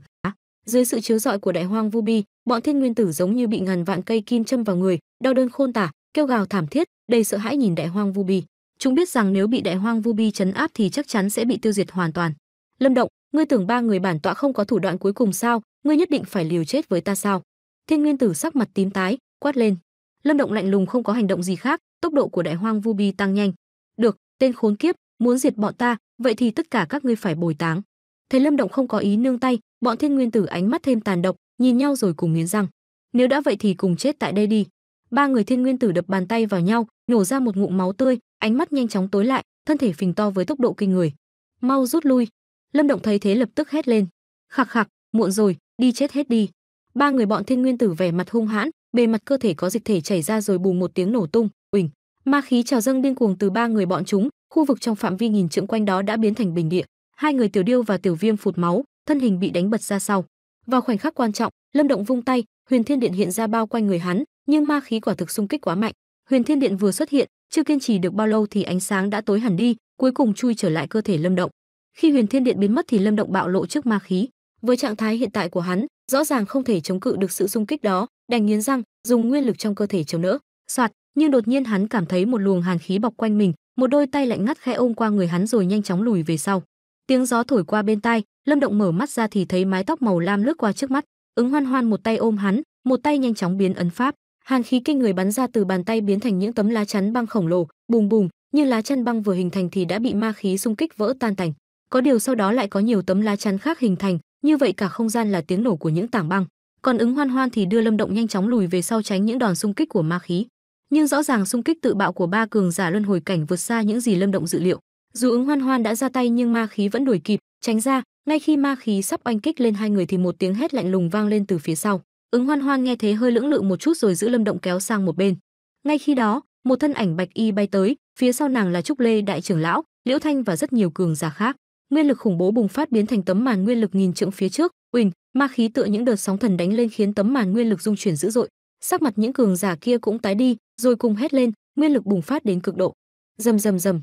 dưới sự chiếu rọi của đại hoang vu bi bọn thiên nguyên tử giống như bị ngàn vạn cây kim châm vào người đau đơn khôn tả kêu gào thảm thiết đầy sợ hãi nhìn đại hoang vu bi chúng biết rằng nếu bị đại hoang vu bi chấn áp thì chắc chắn sẽ bị tiêu diệt hoàn toàn lâm động ngươi tưởng ba người bản tọa không có thủ đoạn cuối cùng sao ngươi nhất định phải liều chết với ta sao thiên nguyên tử sắc mặt tím tái quát lên lâm động lạnh lùng không có hành động gì khác tốc độ của đại hoang vu bi tăng nhanh được tên khốn kiếp muốn diệt bọn ta vậy thì tất cả các ngươi phải bồi táng thấy lâm động không có ý nương tay bọn thiên nguyên tử ánh mắt thêm tàn độc nhìn nhau rồi cùng nghiến răng nếu đã vậy thì cùng chết tại đây đi ba người thiên nguyên tử đập bàn tay vào nhau nhổ ra một ngụm máu tươi ánh mắt nhanh chóng tối lại thân thể phình to với tốc độ kinh người mau rút lui lâm động thấy thế lập tức hét lên khạc khạc muộn rồi đi chết hết đi ba người bọn thiên nguyên tử vẻ mặt hung hãn bề mặt cơ thể có dịch thể chảy ra rồi bùng một tiếng nổ tung uỳnh ma khí trào dâng điên cuồng từ ba người bọn chúng khu vực trong phạm vi nghìn trượng quanh đó đã biến thành bình địa hai người tiểu điêu và tiểu viêm phụt máu thân hình bị đánh bật ra sau vào khoảnh khắc quan trọng, Lâm Động vung tay, Huyền Thiên Điện hiện ra bao quanh người hắn, nhưng ma khí quả thực xung kích quá mạnh. Huyền Thiên Điện vừa xuất hiện, chưa kiên trì được bao lâu thì ánh sáng đã tối hẳn đi, cuối cùng chui trở lại cơ thể Lâm Động. Khi Huyền Thiên Điện biến mất thì Lâm Động bạo lộ trước ma khí. Với trạng thái hiện tại của hắn, rõ ràng không thể chống cự được sự xung kích đó, đành nghiến răng, dùng nguyên lực trong cơ thể chống đỡ. Soạt, nhưng đột nhiên hắn cảm thấy một luồng hàn khí bọc quanh mình, một đôi tay lạnh ngắt khẽ ôm qua người hắn rồi nhanh chóng lùi về sau tiếng gió thổi qua bên tai lâm động mở mắt ra thì thấy mái tóc màu lam lướt qua trước mắt ứng hoan hoan một tay ôm hắn một tay nhanh chóng biến ấn pháp hàn khí kinh người bắn ra từ bàn tay biến thành những tấm lá chắn băng khổng lồ bùm bùm như lá chắn băng vừa hình thành thì đã bị ma khí xung kích vỡ tan tành có điều sau đó lại có nhiều tấm lá chắn khác hình thành như vậy cả không gian là tiếng nổ của những tảng băng còn ứng hoan hoan thì đưa lâm động nhanh chóng lùi về sau tránh những đòn xung kích của ma khí nhưng rõ ràng xung kích tự bạo của ba cường giả luân hồi cảnh vượt xa những gì lâm động dự liệu dù ứng hoan hoan đã ra tay nhưng ma khí vẫn đuổi kịp, tránh ra, ngay khi ma khí sắp oanh kích lên hai người thì một tiếng hét lạnh lùng vang lên từ phía sau. Ứng hoan hoan nghe thế hơi lưỡng lự một chút rồi giữ lâm động kéo sang một bên. Ngay khi đó, một thân ảnh bạch y bay tới, phía sau nàng là Trúc Lê đại trưởng lão, Liễu Thanh và rất nhiều cường giả khác. Nguyên lực khủng bố bùng phát biến thành tấm màn nguyên lực nghìn trượng phía trước, uỳnh, ma khí tựa những đợt sóng thần đánh lên khiến tấm màn nguyên lực dung chuyển dữ dội. Sắc mặt những cường giả kia cũng tái đi, rồi cùng hét lên, nguyên lực bùng phát đến cực độ. Rầm rầm rầm,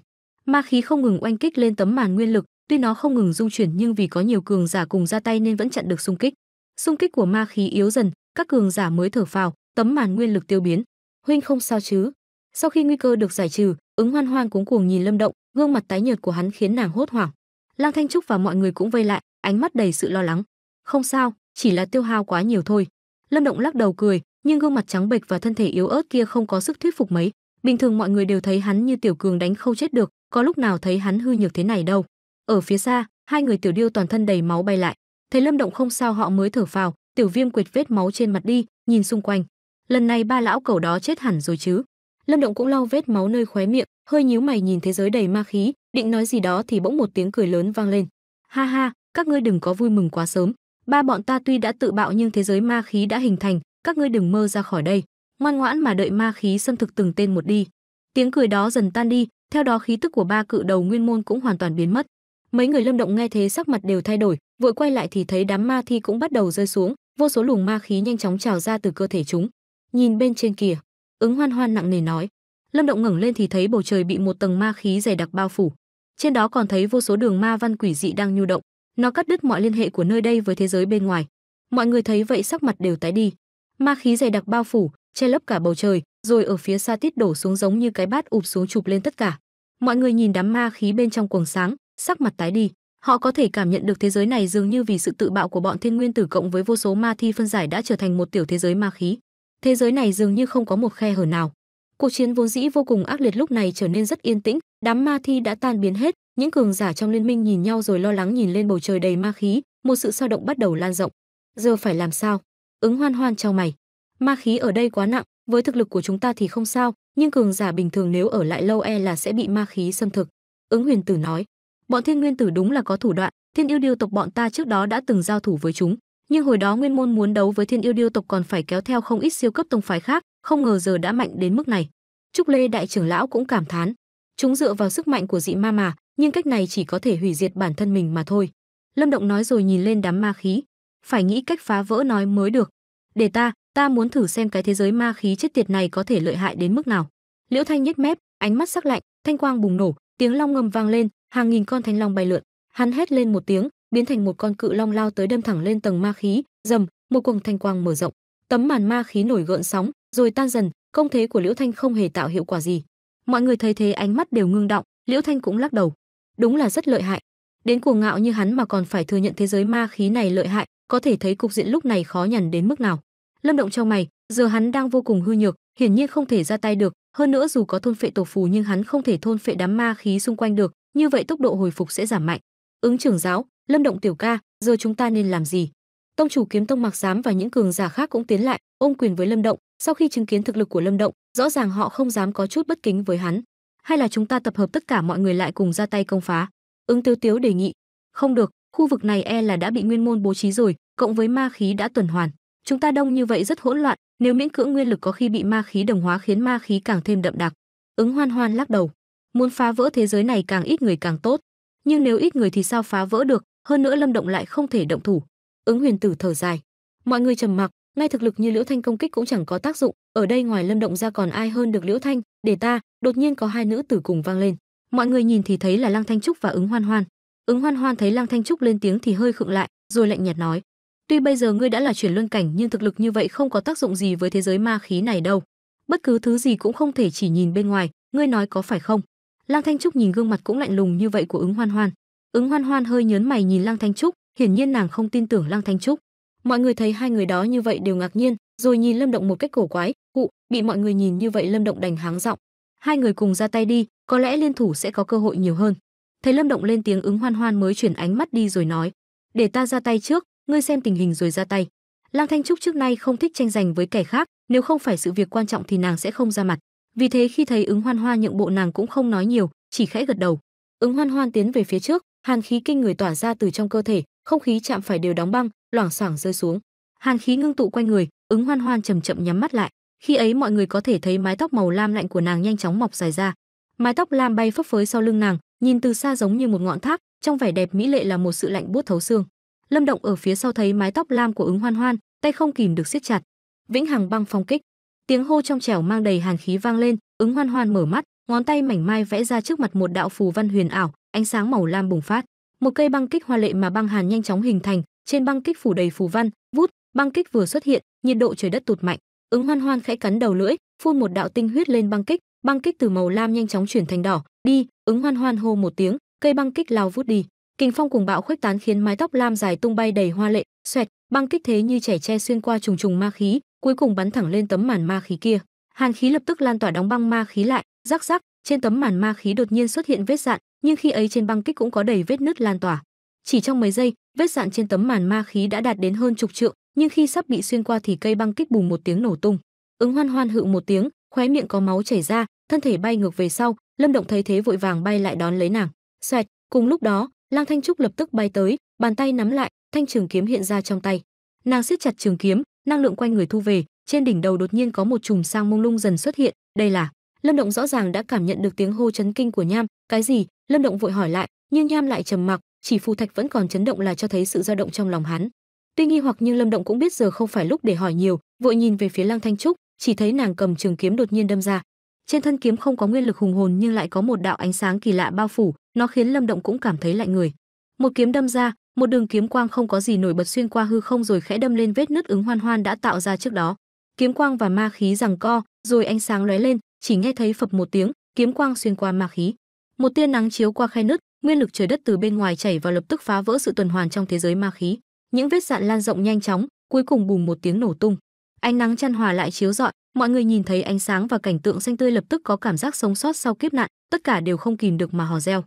Ma khí không ngừng oanh kích lên tấm màn nguyên lực, tuy nó không ngừng dung chuyển nhưng vì có nhiều cường giả cùng ra tay nên vẫn chặn được xung kích. Xung kích của ma khí yếu dần, các cường giả mới thở phào, tấm màn nguyên lực tiêu biến. Huynh không sao chứ? Sau khi nguy cơ được giải trừ, ứng hoan hoan cuống cuồng nhìn Lâm Động, gương mặt tái nhợt của hắn khiến nàng hốt hoảng. Lang Thanh Trúc và mọi người cũng vây lại, ánh mắt đầy sự lo lắng. Không sao, chỉ là tiêu hao quá nhiều thôi. Lâm Động lắc đầu cười, nhưng gương mặt trắng bệch và thân thể yếu ớt kia không có sức thuyết phục mấy. Bình thường mọi người đều thấy hắn như tiểu cường đánh không chết được, có lúc nào thấy hắn hư nhược thế này đâu. Ở phía xa, hai người tiểu điêu toàn thân đầy máu bay lại. Thấy Lâm Động không sao họ mới thở phào, Tiểu Viêm quệt vết máu trên mặt đi, nhìn xung quanh. Lần này ba lão cẩu đó chết hẳn rồi chứ? Lâm Động cũng lau vết máu nơi khóe miệng, hơi nhíu mày nhìn thế giới đầy ma khí, định nói gì đó thì bỗng một tiếng cười lớn vang lên. Ha ha, các ngươi đừng có vui mừng quá sớm, ba bọn ta tuy đã tự bạo nhưng thế giới ma khí đã hình thành, các ngươi đừng mơ ra khỏi đây, ngoan ngoãn mà đợi ma khí xâm thực từng tên một đi. Tiếng cười đó dần tan đi, theo đó khí tức của ba cự đầu nguyên môn cũng hoàn toàn biến mất. Mấy người Lâm Động nghe thế sắc mặt đều thay đổi, vội quay lại thì thấy đám ma thi cũng bắt đầu rơi xuống, vô số luồng ma khí nhanh chóng trào ra từ cơ thể chúng. Nhìn bên trên kia, ứng Hoan Hoan nặng nề nói. Lâm Động ngẩng lên thì thấy bầu trời bị một tầng ma khí dày đặc bao phủ, trên đó còn thấy vô số đường ma văn quỷ dị đang nhu động, nó cắt đứt mọi liên hệ của nơi đây với thế giới bên ngoài. Mọi người thấy vậy sắc mặt đều tái đi. Ma khí dày đặc bao phủ, che lấp cả bầu trời, rồi ở phía xa tít đổ xuống giống như cái bát ụp xuống chụp lên tất cả mọi người nhìn đám ma khí bên trong cuồng sáng sắc mặt tái đi họ có thể cảm nhận được thế giới này dường như vì sự tự bạo của bọn thiên nguyên tử cộng với vô số ma thi phân giải đã trở thành một tiểu thế giới ma khí thế giới này dường như không có một khe hở nào cuộc chiến vốn dĩ vô cùng ác liệt lúc này trở nên rất yên tĩnh đám ma thi đã tan biến hết những cường giả trong liên minh nhìn nhau rồi lo lắng nhìn lên bầu trời đầy ma khí một sự sao động bắt đầu lan rộng giờ phải làm sao ứng hoan hoan trao mày ma khí ở đây quá nặng với thực lực của chúng ta thì không sao nhưng cường giả bình thường nếu ở lại lâu e là sẽ bị ma khí xâm thực. Ứng Huyền Tử nói, bọn Thiên Nguyên Tử đúng là có thủ đoạn, Thiên Yêu Điêu tộc bọn ta trước đó đã từng giao thủ với chúng, nhưng hồi đó Nguyên Môn muốn đấu với Thiên Yêu Điêu tộc còn phải kéo theo không ít siêu cấp tông phái khác, không ngờ giờ đã mạnh đến mức này. Trúc Lê đại trưởng lão cũng cảm thán, chúng dựa vào sức mạnh của dị ma mà, nhưng cách này chỉ có thể hủy diệt bản thân mình mà thôi. Lâm Động nói rồi nhìn lên đám ma khí, phải nghĩ cách phá vỡ nói mới được. Để ta, ta muốn thử xem cái thế giới ma khí chết tiệt này có thể lợi hại đến mức nào liễu thanh nhếch mép ánh mắt sắc lạnh thanh quang bùng nổ tiếng long ngầm vang lên hàng nghìn con thanh long bay lượn hắn hét lên một tiếng biến thành một con cự long lao tới đâm thẳng lên tầng ma khí dầm một cuồng thanh quang mở rộng tấm màn ma khí nổi gợn sóng rồi tan dần công thế của liễu thanh không hề tạo hiệu quả gì mọi người thấy thế ánh mắt đều ngưng động liễu thanh cũng lắc đầu đúng là rất lợi hại đến cuồng ngạo như hắn mà còn phải thừa nhận thế giới ma khí này lợi hại có thể thấy cục diện lúc này khó nhằn đến mức nào Lâm Động trong mày, giờ hắn đang vô cùng hư nhược, hiển nhiên không thể ra tay được, hơn nữa dù có thôn phệ tổ phù nhưng hắn không thể thôn phệ đám ma khí xung quanh được, như vậy tốc độ hồi phục sẽ giảm mạnh. Ứng trưởng giáo, Lâm Động tiểu ca, giờ chúng ta nên làm gì? Tông chủ kiếm tông Mạc Giám và những cường giả khác cũng tiến lại, ôm quyền với Lâm Động, sau khi chứng kiến thực lực của Lâm Động, rõ ràng họ không dám có chút bất kính với hắn. Hay là chúng ta tập hợp tất cả mọi người lại cùng ra tay công phá? Ứng Tiếu Tiếu đề nghị. Không được, khu vực này e là đã bị nguyên môn bố trí rồi, cộng với ma khí đã tuần hoàn chúng ta đông như vậy rất hỗn loạn nếu miễn cưỡng nguyên lực có khi bị ma khí đồng hóa khiến ma khí càng thêm đậm đặc ứng hoan hoan lắc đầu muốn phá vỡ thế giới này càng ít người càng tốt nhưng nếu ít người thì sao phá vỡ được hơn nữa lâm động lại không thể động thủ ứng huyền tử thở dài mọi người trầm mặc ngay thực lực như liễu thanh công kích cũng chẳng có tác dụng ở đây ngoài lâm động ra còn ai hơn được liễu thanh để ta đột nhiên có hai nữ tử cùng vang lên mọi người nhìn thì thấy là lăng thanh trúc và ứng hoan hoan ứng hoan hoan thấy lăng thanh trúc lên tiếng thì hơi khựng lại rồi lạnh nhạt nói Tuy bây giờ ngươi đã là chuyển luân cảnh nhưng thực lực như vậy không có tác dụng gì với thế giới ma khí này đâu. Bất cứ thứ gì cũng không thể chỉ nhìn bên ngoài, ngươi nói có phải không? Lăng Thanh Trúc nhìn gương mặt cũng lạnh lùng như vậy của ứng hoan hoan. Ứng hoan hoan hơi nhớn mày nhìn Lăng Thanh Trúc, hiển nhiên nàng không tin tưởng Lăng Thanh Trúc. Mọi người thấy hai người đó như vậy đều ngạc nhiên, rồi nhìn Lâm Động một cách cổ quái, cụ, bị mọi người nhìn như vậy Lâm Động đành háng giọng. Hai người cùng ra tay đi, có lẽ liên thủ sẽ có cơ hội nhiều hơn. Thấy Lâm Động lên tiếng ứng hoan hoan mới chuyển ánh mắt đi rồi nói, để ta ra tay trước, ngươi xem tình hình rồi ra tay lang thanh trúc trước nay không thích tranh giành với kẻ khác nếu không phải sự việc quan trọng thì nàng sẽ không ra mặt vì thế khi thấy ứng hoan hoa nhượng bộ nàng cũng không nói nhiều chỉ khẽ gật đầu ứng hoan hoan tiến về phía trước hàn khí kinh người tỏa ra từ trong cơ thể không khí chạm phải đều đóng băng loảng xoảng rơi xuống hàn khí ngưng tụ quanh người ứng hoan hoan chậm chậm nhắm mắt lại khi ấy mọi người có thể thấy mái tóc màu lam lạnh của nàng nhanh chóng mọc dài ra mái tóc lam bay phấp phới sau lưng nàng nhìn từ xa giống như một ngọn thác, trong vẻ đẹp mỹ lệ là một sự lạnh buốt thấu xương lâm động ở phía sau thấy mái tóc lam của ứng hoan hoan tay không kìm được siết chặt vĩnh hằng băng phong kích tiếng hô trong trẻo mang đầy hàn khí vang lên ứng hoan hoan mở mắt ngón tay mảnh mai vẽ ra trước mặt một đạo phù văn huyền ảo ánh sáng màu lam bùng phát một cây băng kích hoa lệ mà băng hàn nhanh chóng hình thành trên băng kích phủ đầy phù văn vút băng kích vừa xuất hiện nhiệt độ trời đất tụt mạnh ứng hoan hoan khẽ cắn đầu lưỡi phun một đạo tinh huyết lên băng kích băng kích từ màu lam nhanh chóng chuyển thành đỏ đi ứng hoan hoan hô một tiếng cây băng kích lao vút đi kình phong cùng bạo khuếch tán khiến mái tóc lam dài tung bay đầy hoa lệ xoẹt băng kích thế như trẻ tre xuyên qua trùng trùng ma khí cuối cùng bắn thẳng lên tấm màn ma khí kia hàn khí lập tức lan tỏa đóng băng ma khí lại rắc rắc trên tấm màn ma khí đột nhiên xuất hiện vết dạn nhưng khi ấy trên băng kích cũng có đầy vết nứt lan tỏa chỉ trong mấy giây vết dạn trên tấm màn ma khí đã đạt đến hơn chục trượng nhưng khi sắp bị xuyên qua thì cây băng kích bùng một tiếng nổ tung ứng hoan hoan hự một tiếng khóe miệng có máu chảy ra thân thể bay ngược về sau lâm động thấy thế vội vàng bay lại đón lấy nàng xoẹt cùng lúc đó Lang Thanh Trúc lập tức bay tới, bàn tay nắm lại, thanh trường kiếm hiện ra trong tay. Nàng siết chặt trường kiếm, năng lượng quanh người thu về, trên đỉnh đầu đột nhiên có một chùm sang mông lung dần xuất hiện, đây là Lâm Động rõ ràng đã cảm nhận được tiếng hô chấn kinh của Nham, cái gì? Lâm Động vội hỏi lại, nhưng Nham lại trầm mặc, chỉ phù thạch vẫn còn chấn động là cho thấy sự dao động trong lòng hắn. Tuy nghi hoặc nhưng Lâm Động cũng biết giờ không phải lúc để hỏi nhiều, vội nhìn về phía Lăng Thanh Trúc, chỉ thấy nàng cầm trường kiếm đột nhiên đâm ra. Trên thân kiếm không có nguyên lực hùng hồn nhưng lại có một đạo ánh sáng kỳ lạ bao phủ, nó khiến Lâm Động cũng cảm thấy lạnh người. Một kiếm đâm ra, một đường kiếm quang không có gì nổi bật xuyên qua hư không rồi khẽ đâm lên vết nứt ứng hoan hoan đã tạo ra trước đó. Kiếm quang và ma khí giằng co, rồi ánh sáng lóe lên, chỉ nghe thấy phập một tiếng, kiếm quang xuyên qua ma khí. Một tia nắng chiếu qua khe nứt, nguyên lực trời đất từ bên ngoài chảy vào lập tức phá vỡ sự tuần hoàn trong thế giới ma khí. Những vết dạn lan rộng nhanh chóng, cuối cùng bùng một tiếng nổ tung. Ánh nắng chăn hòa lại chiếu rọi, mọi người nhìn thấy ánh sáng và cảnh tượng xanh tươi lập tức có cảm giác sống sót sau kiếp nạn, tất cả đều không kìm được mà hò reo.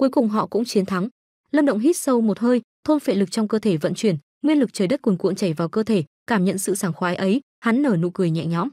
Cuối cùng họ cũng chiến thắng. Lâm Động hít sâu một hơi, thôn phệ lực trong cơ thể vận chuyển, nguyên lực trời đất cuồn cuộn chảy vào cơ thể, cảm nhận sự sảng khoái ấy, hắn nở nụ cười nhẹ nhõm.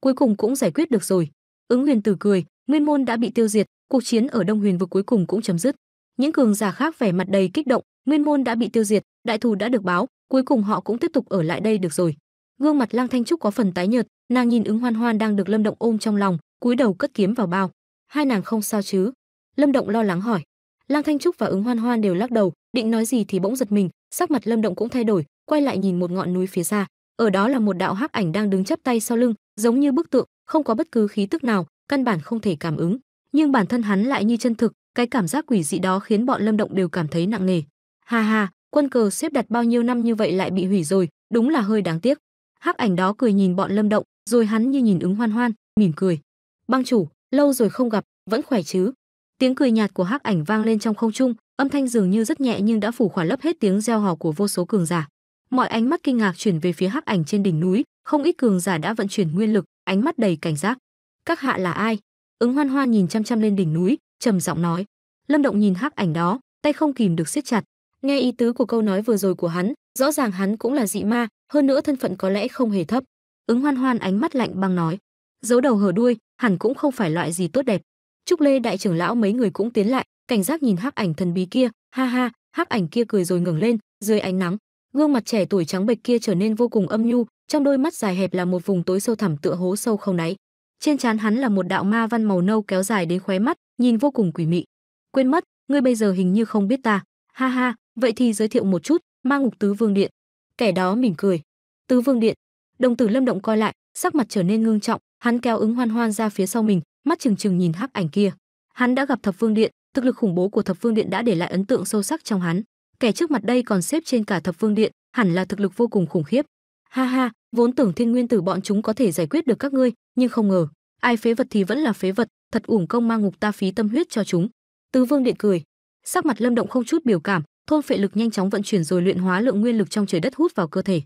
Cuối cùng cũng giải quyết được rồi. Ứng Huyền Tử cười, Nguyên môn đã bị tiêu diệt, cuộc chiến ở Đông Huyền vực cuối cùng cũng chấm dứt. Những cường giả khác vẻ mặt đầy kích động, Nguyên môn đã bị tiêu diệt, đại thù đã được báo, cuối cùng họ cũng tiếp tục ở lại đây được rồi. Gương mặt lang Thanh Trúc có phần tái nhợt, nàng nhìn ứng Hoan Hoan đang được Lâm Động ôm trong lòng, cúi đầu cất kiếm vào bao. Hai nàng không sao chứ? Lâm Động lo lắng hỏi lang thanh trúc và ứng hoan hoan đều lắc đầu định nói gì thì bỗng giật mình sắc mặt lâm động cũng thay đổi quay lại nhìn một ngọn núi phía xa ở đó là một đạo hắc ảnh đang đứng chắp tay sau lưng giống như bức tượng không có bất cứ khí tức nào căn bản không thể cảm ứng nhưng bản thân hắn lại như chân thực cái cảm giác quỷ dị đó khiến bọn lâm động đều cảm thấy nặng nề ha ha quân cờ xếp đặt bao nhiêu năm như vậy lại bị hủy rồi đúng là hơi đáng tiếc hắc ảnh đó cười nhìn bọn lâm động rồi hắn như nhìn ứng hoan hoan mỉm cười băng chủ lâu rồi không gặp vẫn khỏe chứ tiếng cười nhạt của hắc ảnh vang lên trong không trung âm thanh dường như rất nhẹ nhưng đã phủ khỏa lấp hết tiếng reo hò của vô số cường giả mọi ánh mắt kinh ngạc chuyển về phía hắc ảnh trên đỉnh núi không ít cường giả đã vận chuyển nguyên lực ánh mắt đầy cảnh giác các hạ là ai ứng hoan hoan nhìn chăm chăm lên đỉnh núi trầm giọng nói lâm động nhìn hắc ảnh đó tay không kìm được siết chặt nghe ý tứ của câu nói vừa rồi của hắn rõ ràng hắn cũng là dị ma hơn nữa thân phận có lẽ không hề thấp ứng hoan hoan ánh mắt lạnh băng nói giấu đầu hở đuôi hẳn cũng không phải loại gì tốt đẹp trúc lê đại trưởng lão mấy người cũng tiến lại cảnh giác nhìn hắc ảnh thần bí kia ha ha hắc ảnh kia cười rồi ngẩng lên dưới ánh nắng gương mặt trẻ tuổi trắng bệch kia trở nên vô cùng âm nhu trong đôi mắt dài hẹp là một vùng tối sâu thẳm tựa hố sâu không đáy trên trán hắn là một đạo ma văn màu nâu kéo dài đến khóe mắt nhìn vô cùng quỷ mị quên mất ngươi bây giờ hình như không biết ta ha ha vậy thì giới thiệu một chút ma ngục tứ vương điện kẻ đó mỉm cười tứ vương điện đồng tử lâm động coi lại sắc mặt trở nên ngưng trọng hắn kéo ứng hoan hoan ra phía sau mình mắt trừng trừng nhìn hắc ảnh kia hắn đã gặp thập phương điện thực lực khủng bố của thập phương điện đã để lại ấn tượng sâu sắc trong hắn kẻ trước mặt đây còn xếp trên cả thập phương điện hẳn là thực lực vô cùng khủng khiếp ha ha vốn tưởng thiên nguyên tử bọn chúng có thể giải quyết được các ngươi nhưng không ngờ ai phế vật thì vẫn là phế vật thật uổng công mang ngục ta phí tâm huyết cho chúng tứ vương điện cười sắc mặt lâm động không chút biểu cảm thôn phệ lực nhanh chóng vận chuyển rồi luyện hóa lượng nguyên lực trong trời đất hút vào cơ thể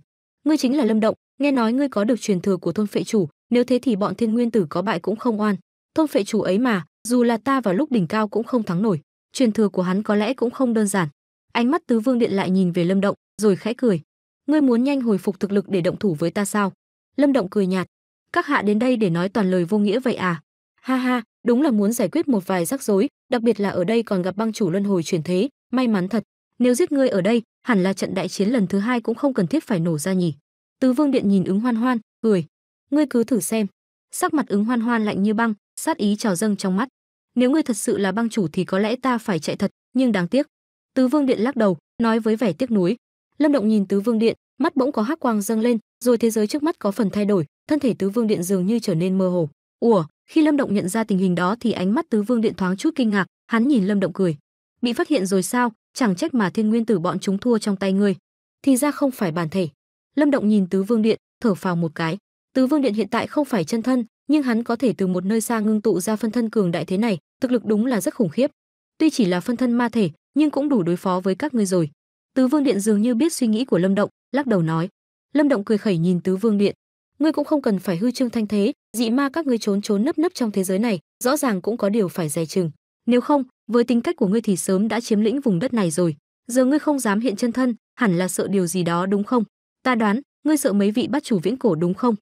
ngươi chính là lâm động nghe nói ngươi có được truyền thừa của thôn phệ chủ nếu thế thì bọn thiên nguyên tử có bại cũng không oan thôn phệ chủ ấy mà dù là ta vào lúc đỉnh cao cũng không thắng nổi truyền thừa của hắn có lẽ cũng không đơn giản ánh mắt tứ vương điện lại nhìn về lâm động rồi khẽ cười ngươi muốn nhanh hồi phục thực lực để động thủ với ta sao lâm động cười nhạt các hạ đến đây để nói toàn lời vô nghĩa vậy à ha ha đúng là muốn giải quyết một vài rắc rối đặc biệt là ở đây còn gặp băng chủ luân hồi chuyển thế may mắn thật nếu giết ngươi ở đây hẳn là trận đại chiến lần thứ hai cũng không cần thiết phải nổ ra nhỉ tứ vương điện nhìn ứng hoan hoan cười ngươi cứ thử xem sắc mặt ứng hoan hoan lạnh như băng sát ý trào dâng trong mắt nếu ngươi thật sự là băng chủ thì có lẽ ta phải chạy thật nhưng đáng tiếc tứ vương điện lắc đầu nói với vẻ tiếc nuối lâm động nhìn tứ vương điện mắt bỗng có hắc quang dâng lên rồi thế giới trước mắt có phần thay đổi thân thể tứ vương điện dường như trở nên mơ hồ ủa khi lâm động nhận ra tình hình đó thì ánh mắt tứ vương điện thoáng chút kinh ngạc hắn nhìn lâm động cười bị phát hiện rồi sao chẳng trách mà thiên nguyên tử bọn chúng thua trong tay ngươi thì ra không phải bản thể lâm động nhìn tứ vương điện thở phào một cái tứ vương điện hiện tại không phải chân thân nhưng hắn có thể từ một nơi xa ngưng tụ ra phân thân cường đại thế này, thực lực đúng là rất khủng khiếp. Tuy chỉ là phân thân ma thể, nhưng cũng đủ đối phó với các ngươi rồi. Tứ Vương Điện dường như biết suy nghĩ của Lâm Động, lắc đầu nói. Lâm Động cười khẩy nhìn Tứ Vương Điện, ngươi cũng không cần phải hư trương thanh thế, dị ma các ngươi trốn trốn nấp nấp trong thế giới này, rõ ràng cũng có điều phải dè chừng. Nếu không, với tính cách của ngươi thì sớm đã chiếm lĩnh vùng đất này rồi. Giờ ngươi không dám hiện chân thân, hẳn là sợ điều gì đó đúng không? Ta đoán, ngươi sợ mấy vị bát chủ viễn cổ đúng không?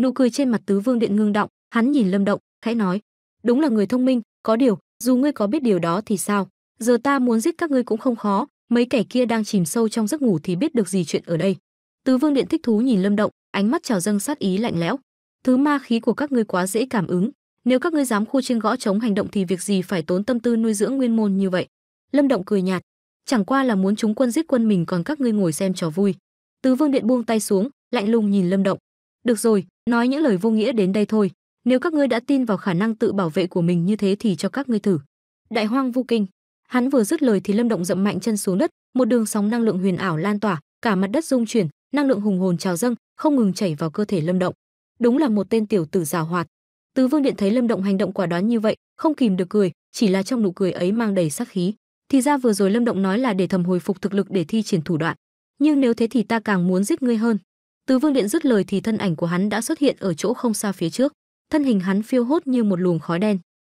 nụ cười trên mặt tứ vương điện ngưng động hắn nhìn lâm động khẽ nói đúng là người thông minh có điều dù ngươi có biết điều đó thì sao giờ ta muốn giết các ngươi cũng không khó mấy kẻ kia đang chìm sâu trong giấc ngủ thì biết được gì chuyện ở đây tứ vương điện thích thú nhìn lâm động ánh mắt trào dâng sát ý lạnh lẽo thứ ma khí của các ngươi quá dễ cảm ứng nếu các ngươi dám khu trên gõ chống hành động thì việc gì phải tốn tâm tư nuôi dưỡng nguyên môn như vậy lâm động cười nhạt chẳng qua là muốn chúng quân giết quân mình còn các ngươi ngồi xem trò vui tứ vương điện buông tay xuống lạnh lùng nhìn lâm động được rồi, nói những lời vô nghĩa đến đây thôi. Nếu các ngươi đã tin vào khả năng tự bảo vệ của mình như thế thì cho các ngươi thử. Đại hoang vu kinh. Hắn vừa dứt lời thì Lâm Động dậm mạnh chân xuống đất, một đường sóng năng lượng huyền ảo lan tỏa, cả mặt đất rung chuyển, năng lượng hùng hồn trào dâng, không ngừng chảy vào cơ thể Lâm Động. Đúng là một tên tiểu tử giàu hoạt. Tứ Vương Điện thấy Lâm Động hành động quả đoán như vậy, không kìm được cười, chỉ là trong nụ cười ấy mang đầy sát khí. Thì ra vừa rồi Lâm Động nói là để thầm hồi phục thực lực để thi triển thủ đoạn, nhưng nếu thế thì ta càng muốn giết ngươi hơn. Từ Vương Điện dứt lời thì thân ảnh của hắn đã xuất hiện ở chỗ không xa phía trước, thân hình hắn phiêu hốt như một luồng khói đen.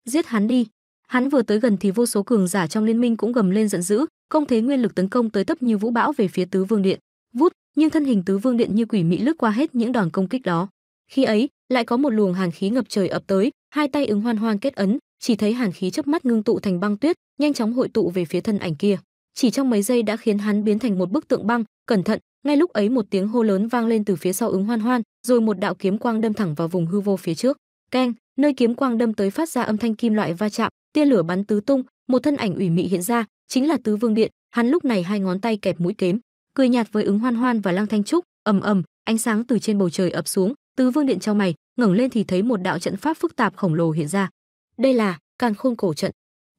Giết hắn đi. Hắn vừa tới gần thì vô số cường giả trong liên minh cũng gầm lên giận dữ, công thế nguyên lực tấn công tới tấp như vũ bão về phía Tứ Vương Điện. Vút, nhưng thân hình Tứ Vương Điện như quỷ mị lướt qua hết những đòn công kích đó. Khi ấy, lại có một luồng hàn khí ngập trời ập tới, hai tay ứng hoan hoan kết ấn, chỉ thấy hàn khí chớp mắt ngưng tụ thành băng tuyết, nhanh chóng hội tụ về phía thân ảnh kia. Chỉ trong mấy giây đã khiến hắn biến thành một bức tượng băng, cẩn thận, ngay lúc ấy một tiếng hô lớn vang lên từ phía sau ứng hoan hoan rồi một đạo kiếm quang đâm thẳng vào vùng hư vô phía trước keng nơi kiếm quang đâm tới phát ra âm thanh kim loại va chạm tia lửa bắn tứ tung một thân ảnh ủy mị hiện ra chính là tứ vương điện hắn lúc này hai ngón tay kẹp mũi kiếm cười nhạt với ứng hoan hoan và lăng thanh trúc ầm ầm ánh sáng từ trên bầu trời ập xuống tứ vương điện trong mày ngẩng lên thì thấy một đạo trận pháp phức tạp khổng lồ hiện ra đây là càn khôn cổ trận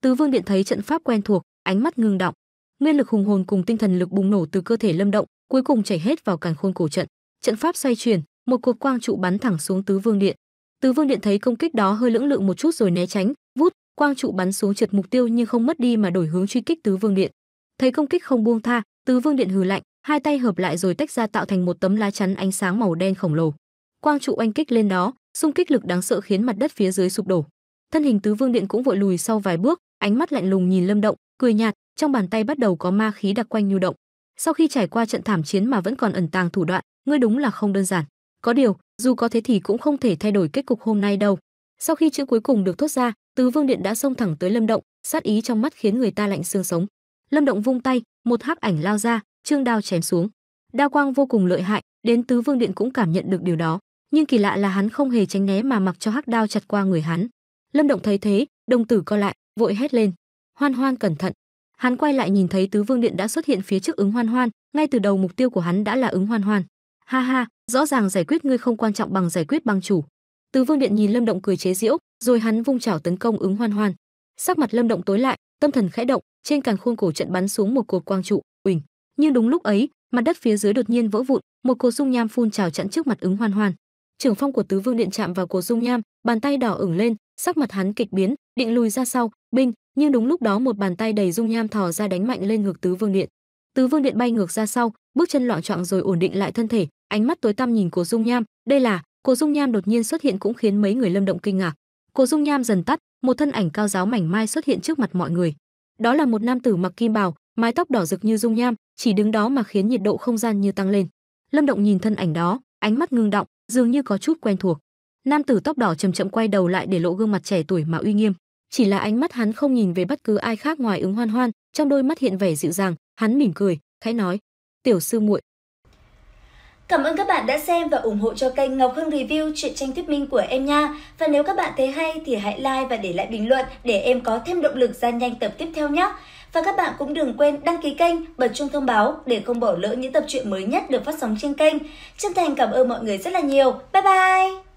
tứ vương điện thấy trận pháp quen thuộc ánh mắt ngưng động nguyên lực hùng hồn cùng tinh thần lực bùng nổ từ cơ thể lâm động cuối cùng chảy hết vào càn khôn cổ trận. Trận pháp xoay chuyển, một cột quang trụ bắn thẳng xuống Tứ Vương Điện. Tứ Vương Điện thấy công kích đó hơi lưỡng lự một chút rồi né tránh, vút, quang trụ bắn xuống trượt mục tiêu nhưng không mất đi mà đổi hướng truy kích Tứ Vương Điện. Thấy công kích không buông tha, Tứ Vương Điện hừ lạnh, hai tay hợp lại rồi tách ra tạo thành một tấm lá chắn ánh sáng màu đen khổng lồ. Quang trụ oanh kích lên đó, xung kích lực đáng sợ khiến mặt đất phía dưới sụp đổ. Thân hình Tứ Vương Điện cũng vội lùi sau vài bước, ánh mắt lạnh lùng nhìn Lâm Động, cười nhạt, trong bàn tay bắt đầu có ma khí đặc quanh nhu động sau khi trải qua trận thảm chiến mà vẫn còn ẩn tàng thủ đoạn ngươi đúng là không đơn giản có điều dù có thế thì cũng không thể thay đổi kết cục hôm nay đâu sau khi chữ cuối cùng được thốt ra tứ vương điện đã xông thẳng tới lâm động sát ý trong mắt khiến người ta lạnh xương sống lâm động vung tay một hắc ảnh lao ra trương đao chém xuống đao quang vô cùng lợi hại đến tứ vương điện cũng cảm nhận được điều đó nhưng kỳ lạ là hắn không hề tránh né mà mặc cho hắc đao chặt qua người hắn lâm động thấy thế đồng tử co lại vội hét lên hoan hoan cẩn thận hắn quay lại nhìn thấy tứ vương điện đã xuất hiện phía trước ứng hoan hoan ngay từ đầu mục tiêu của hắn đã là ứng hoan hoan ha ha rõ ràng giải quyết ngươi không quan trọng bằng giải quyết bằng chủ tứ vương điện nhìn lâm động cười chế giễu rồi hắn vung chảo tấn công ứng hoan hoan sắc mặt lâm động tối lại tâm thần khẽ động trên càn khuôn cổ trận bắn xuống một cột quang trụ uỳnh nhưng đúng lúc ấy mặt đất phía dưới đột nhiên vỡ vụn một cột dung nham phun trào chặn trước mặt ứng hoan hoan trưởng phong của tứ vương điện chạm vào cột dung nham bàn tay đỏ ửng lên sắc mặt hắn kịch biến định lùi ra sau binh nhưng đúng lúc đó một bàn tay đầy dung nham thò ra đánh mạnh lên ngực tứ vương điện tứ vương điện bay ngược ra sau bước chân loạn trọng rồi ổn định lại thân thể ánh mắt tối tăm nhìn cô dung nham đây là cô dung nham đột nhiên xuất hiện cũng khiến mấy người lâm động kinh ngạc cô dung nham dần tắt một thân ảnh cao giáo mảnh mai xuất hiện trước mặt mọi người đó là một nam tử mặc kim bào mái tóc đỏ rực như dung nham chỉ đứng đó mà khiến nhiệt độ không gian như tăng lên lâm động nhìn thân ảnh đó ánh mắt ngưng động dường như có chút quen thuộc nam tử tóc đỏ chậm chậm quay đầu lại để lộ gương mặt trẻ tuổi mà uy nghiêm chỉ là ánh mắt hắn không nhìn về bất cứ ai khác ngoài ứng hoan hoan trong đôi mắt hiện vẻ dịu dàng hắn mỉm cười khẽ nói tiểu sư muội Cảm ơn các bạn đã xem và ủng hộ cho kênh Ngọc Hưng Review truyện tranh thuyết minh của em nha. Và nếu các bạn thấy hay thì hãy like và để lại bình luận để em có thêm động lực ra nhanh tập tiếp theo nhé. Và các bạn cũng đừng quên đăng ký kênh, bật chuông thông báo để không bỏ lỡ những tập truyện mới nhất được phát sóng trên kênh. Chân thành cảm ơn mọi người rất là nhiều. Bye bye!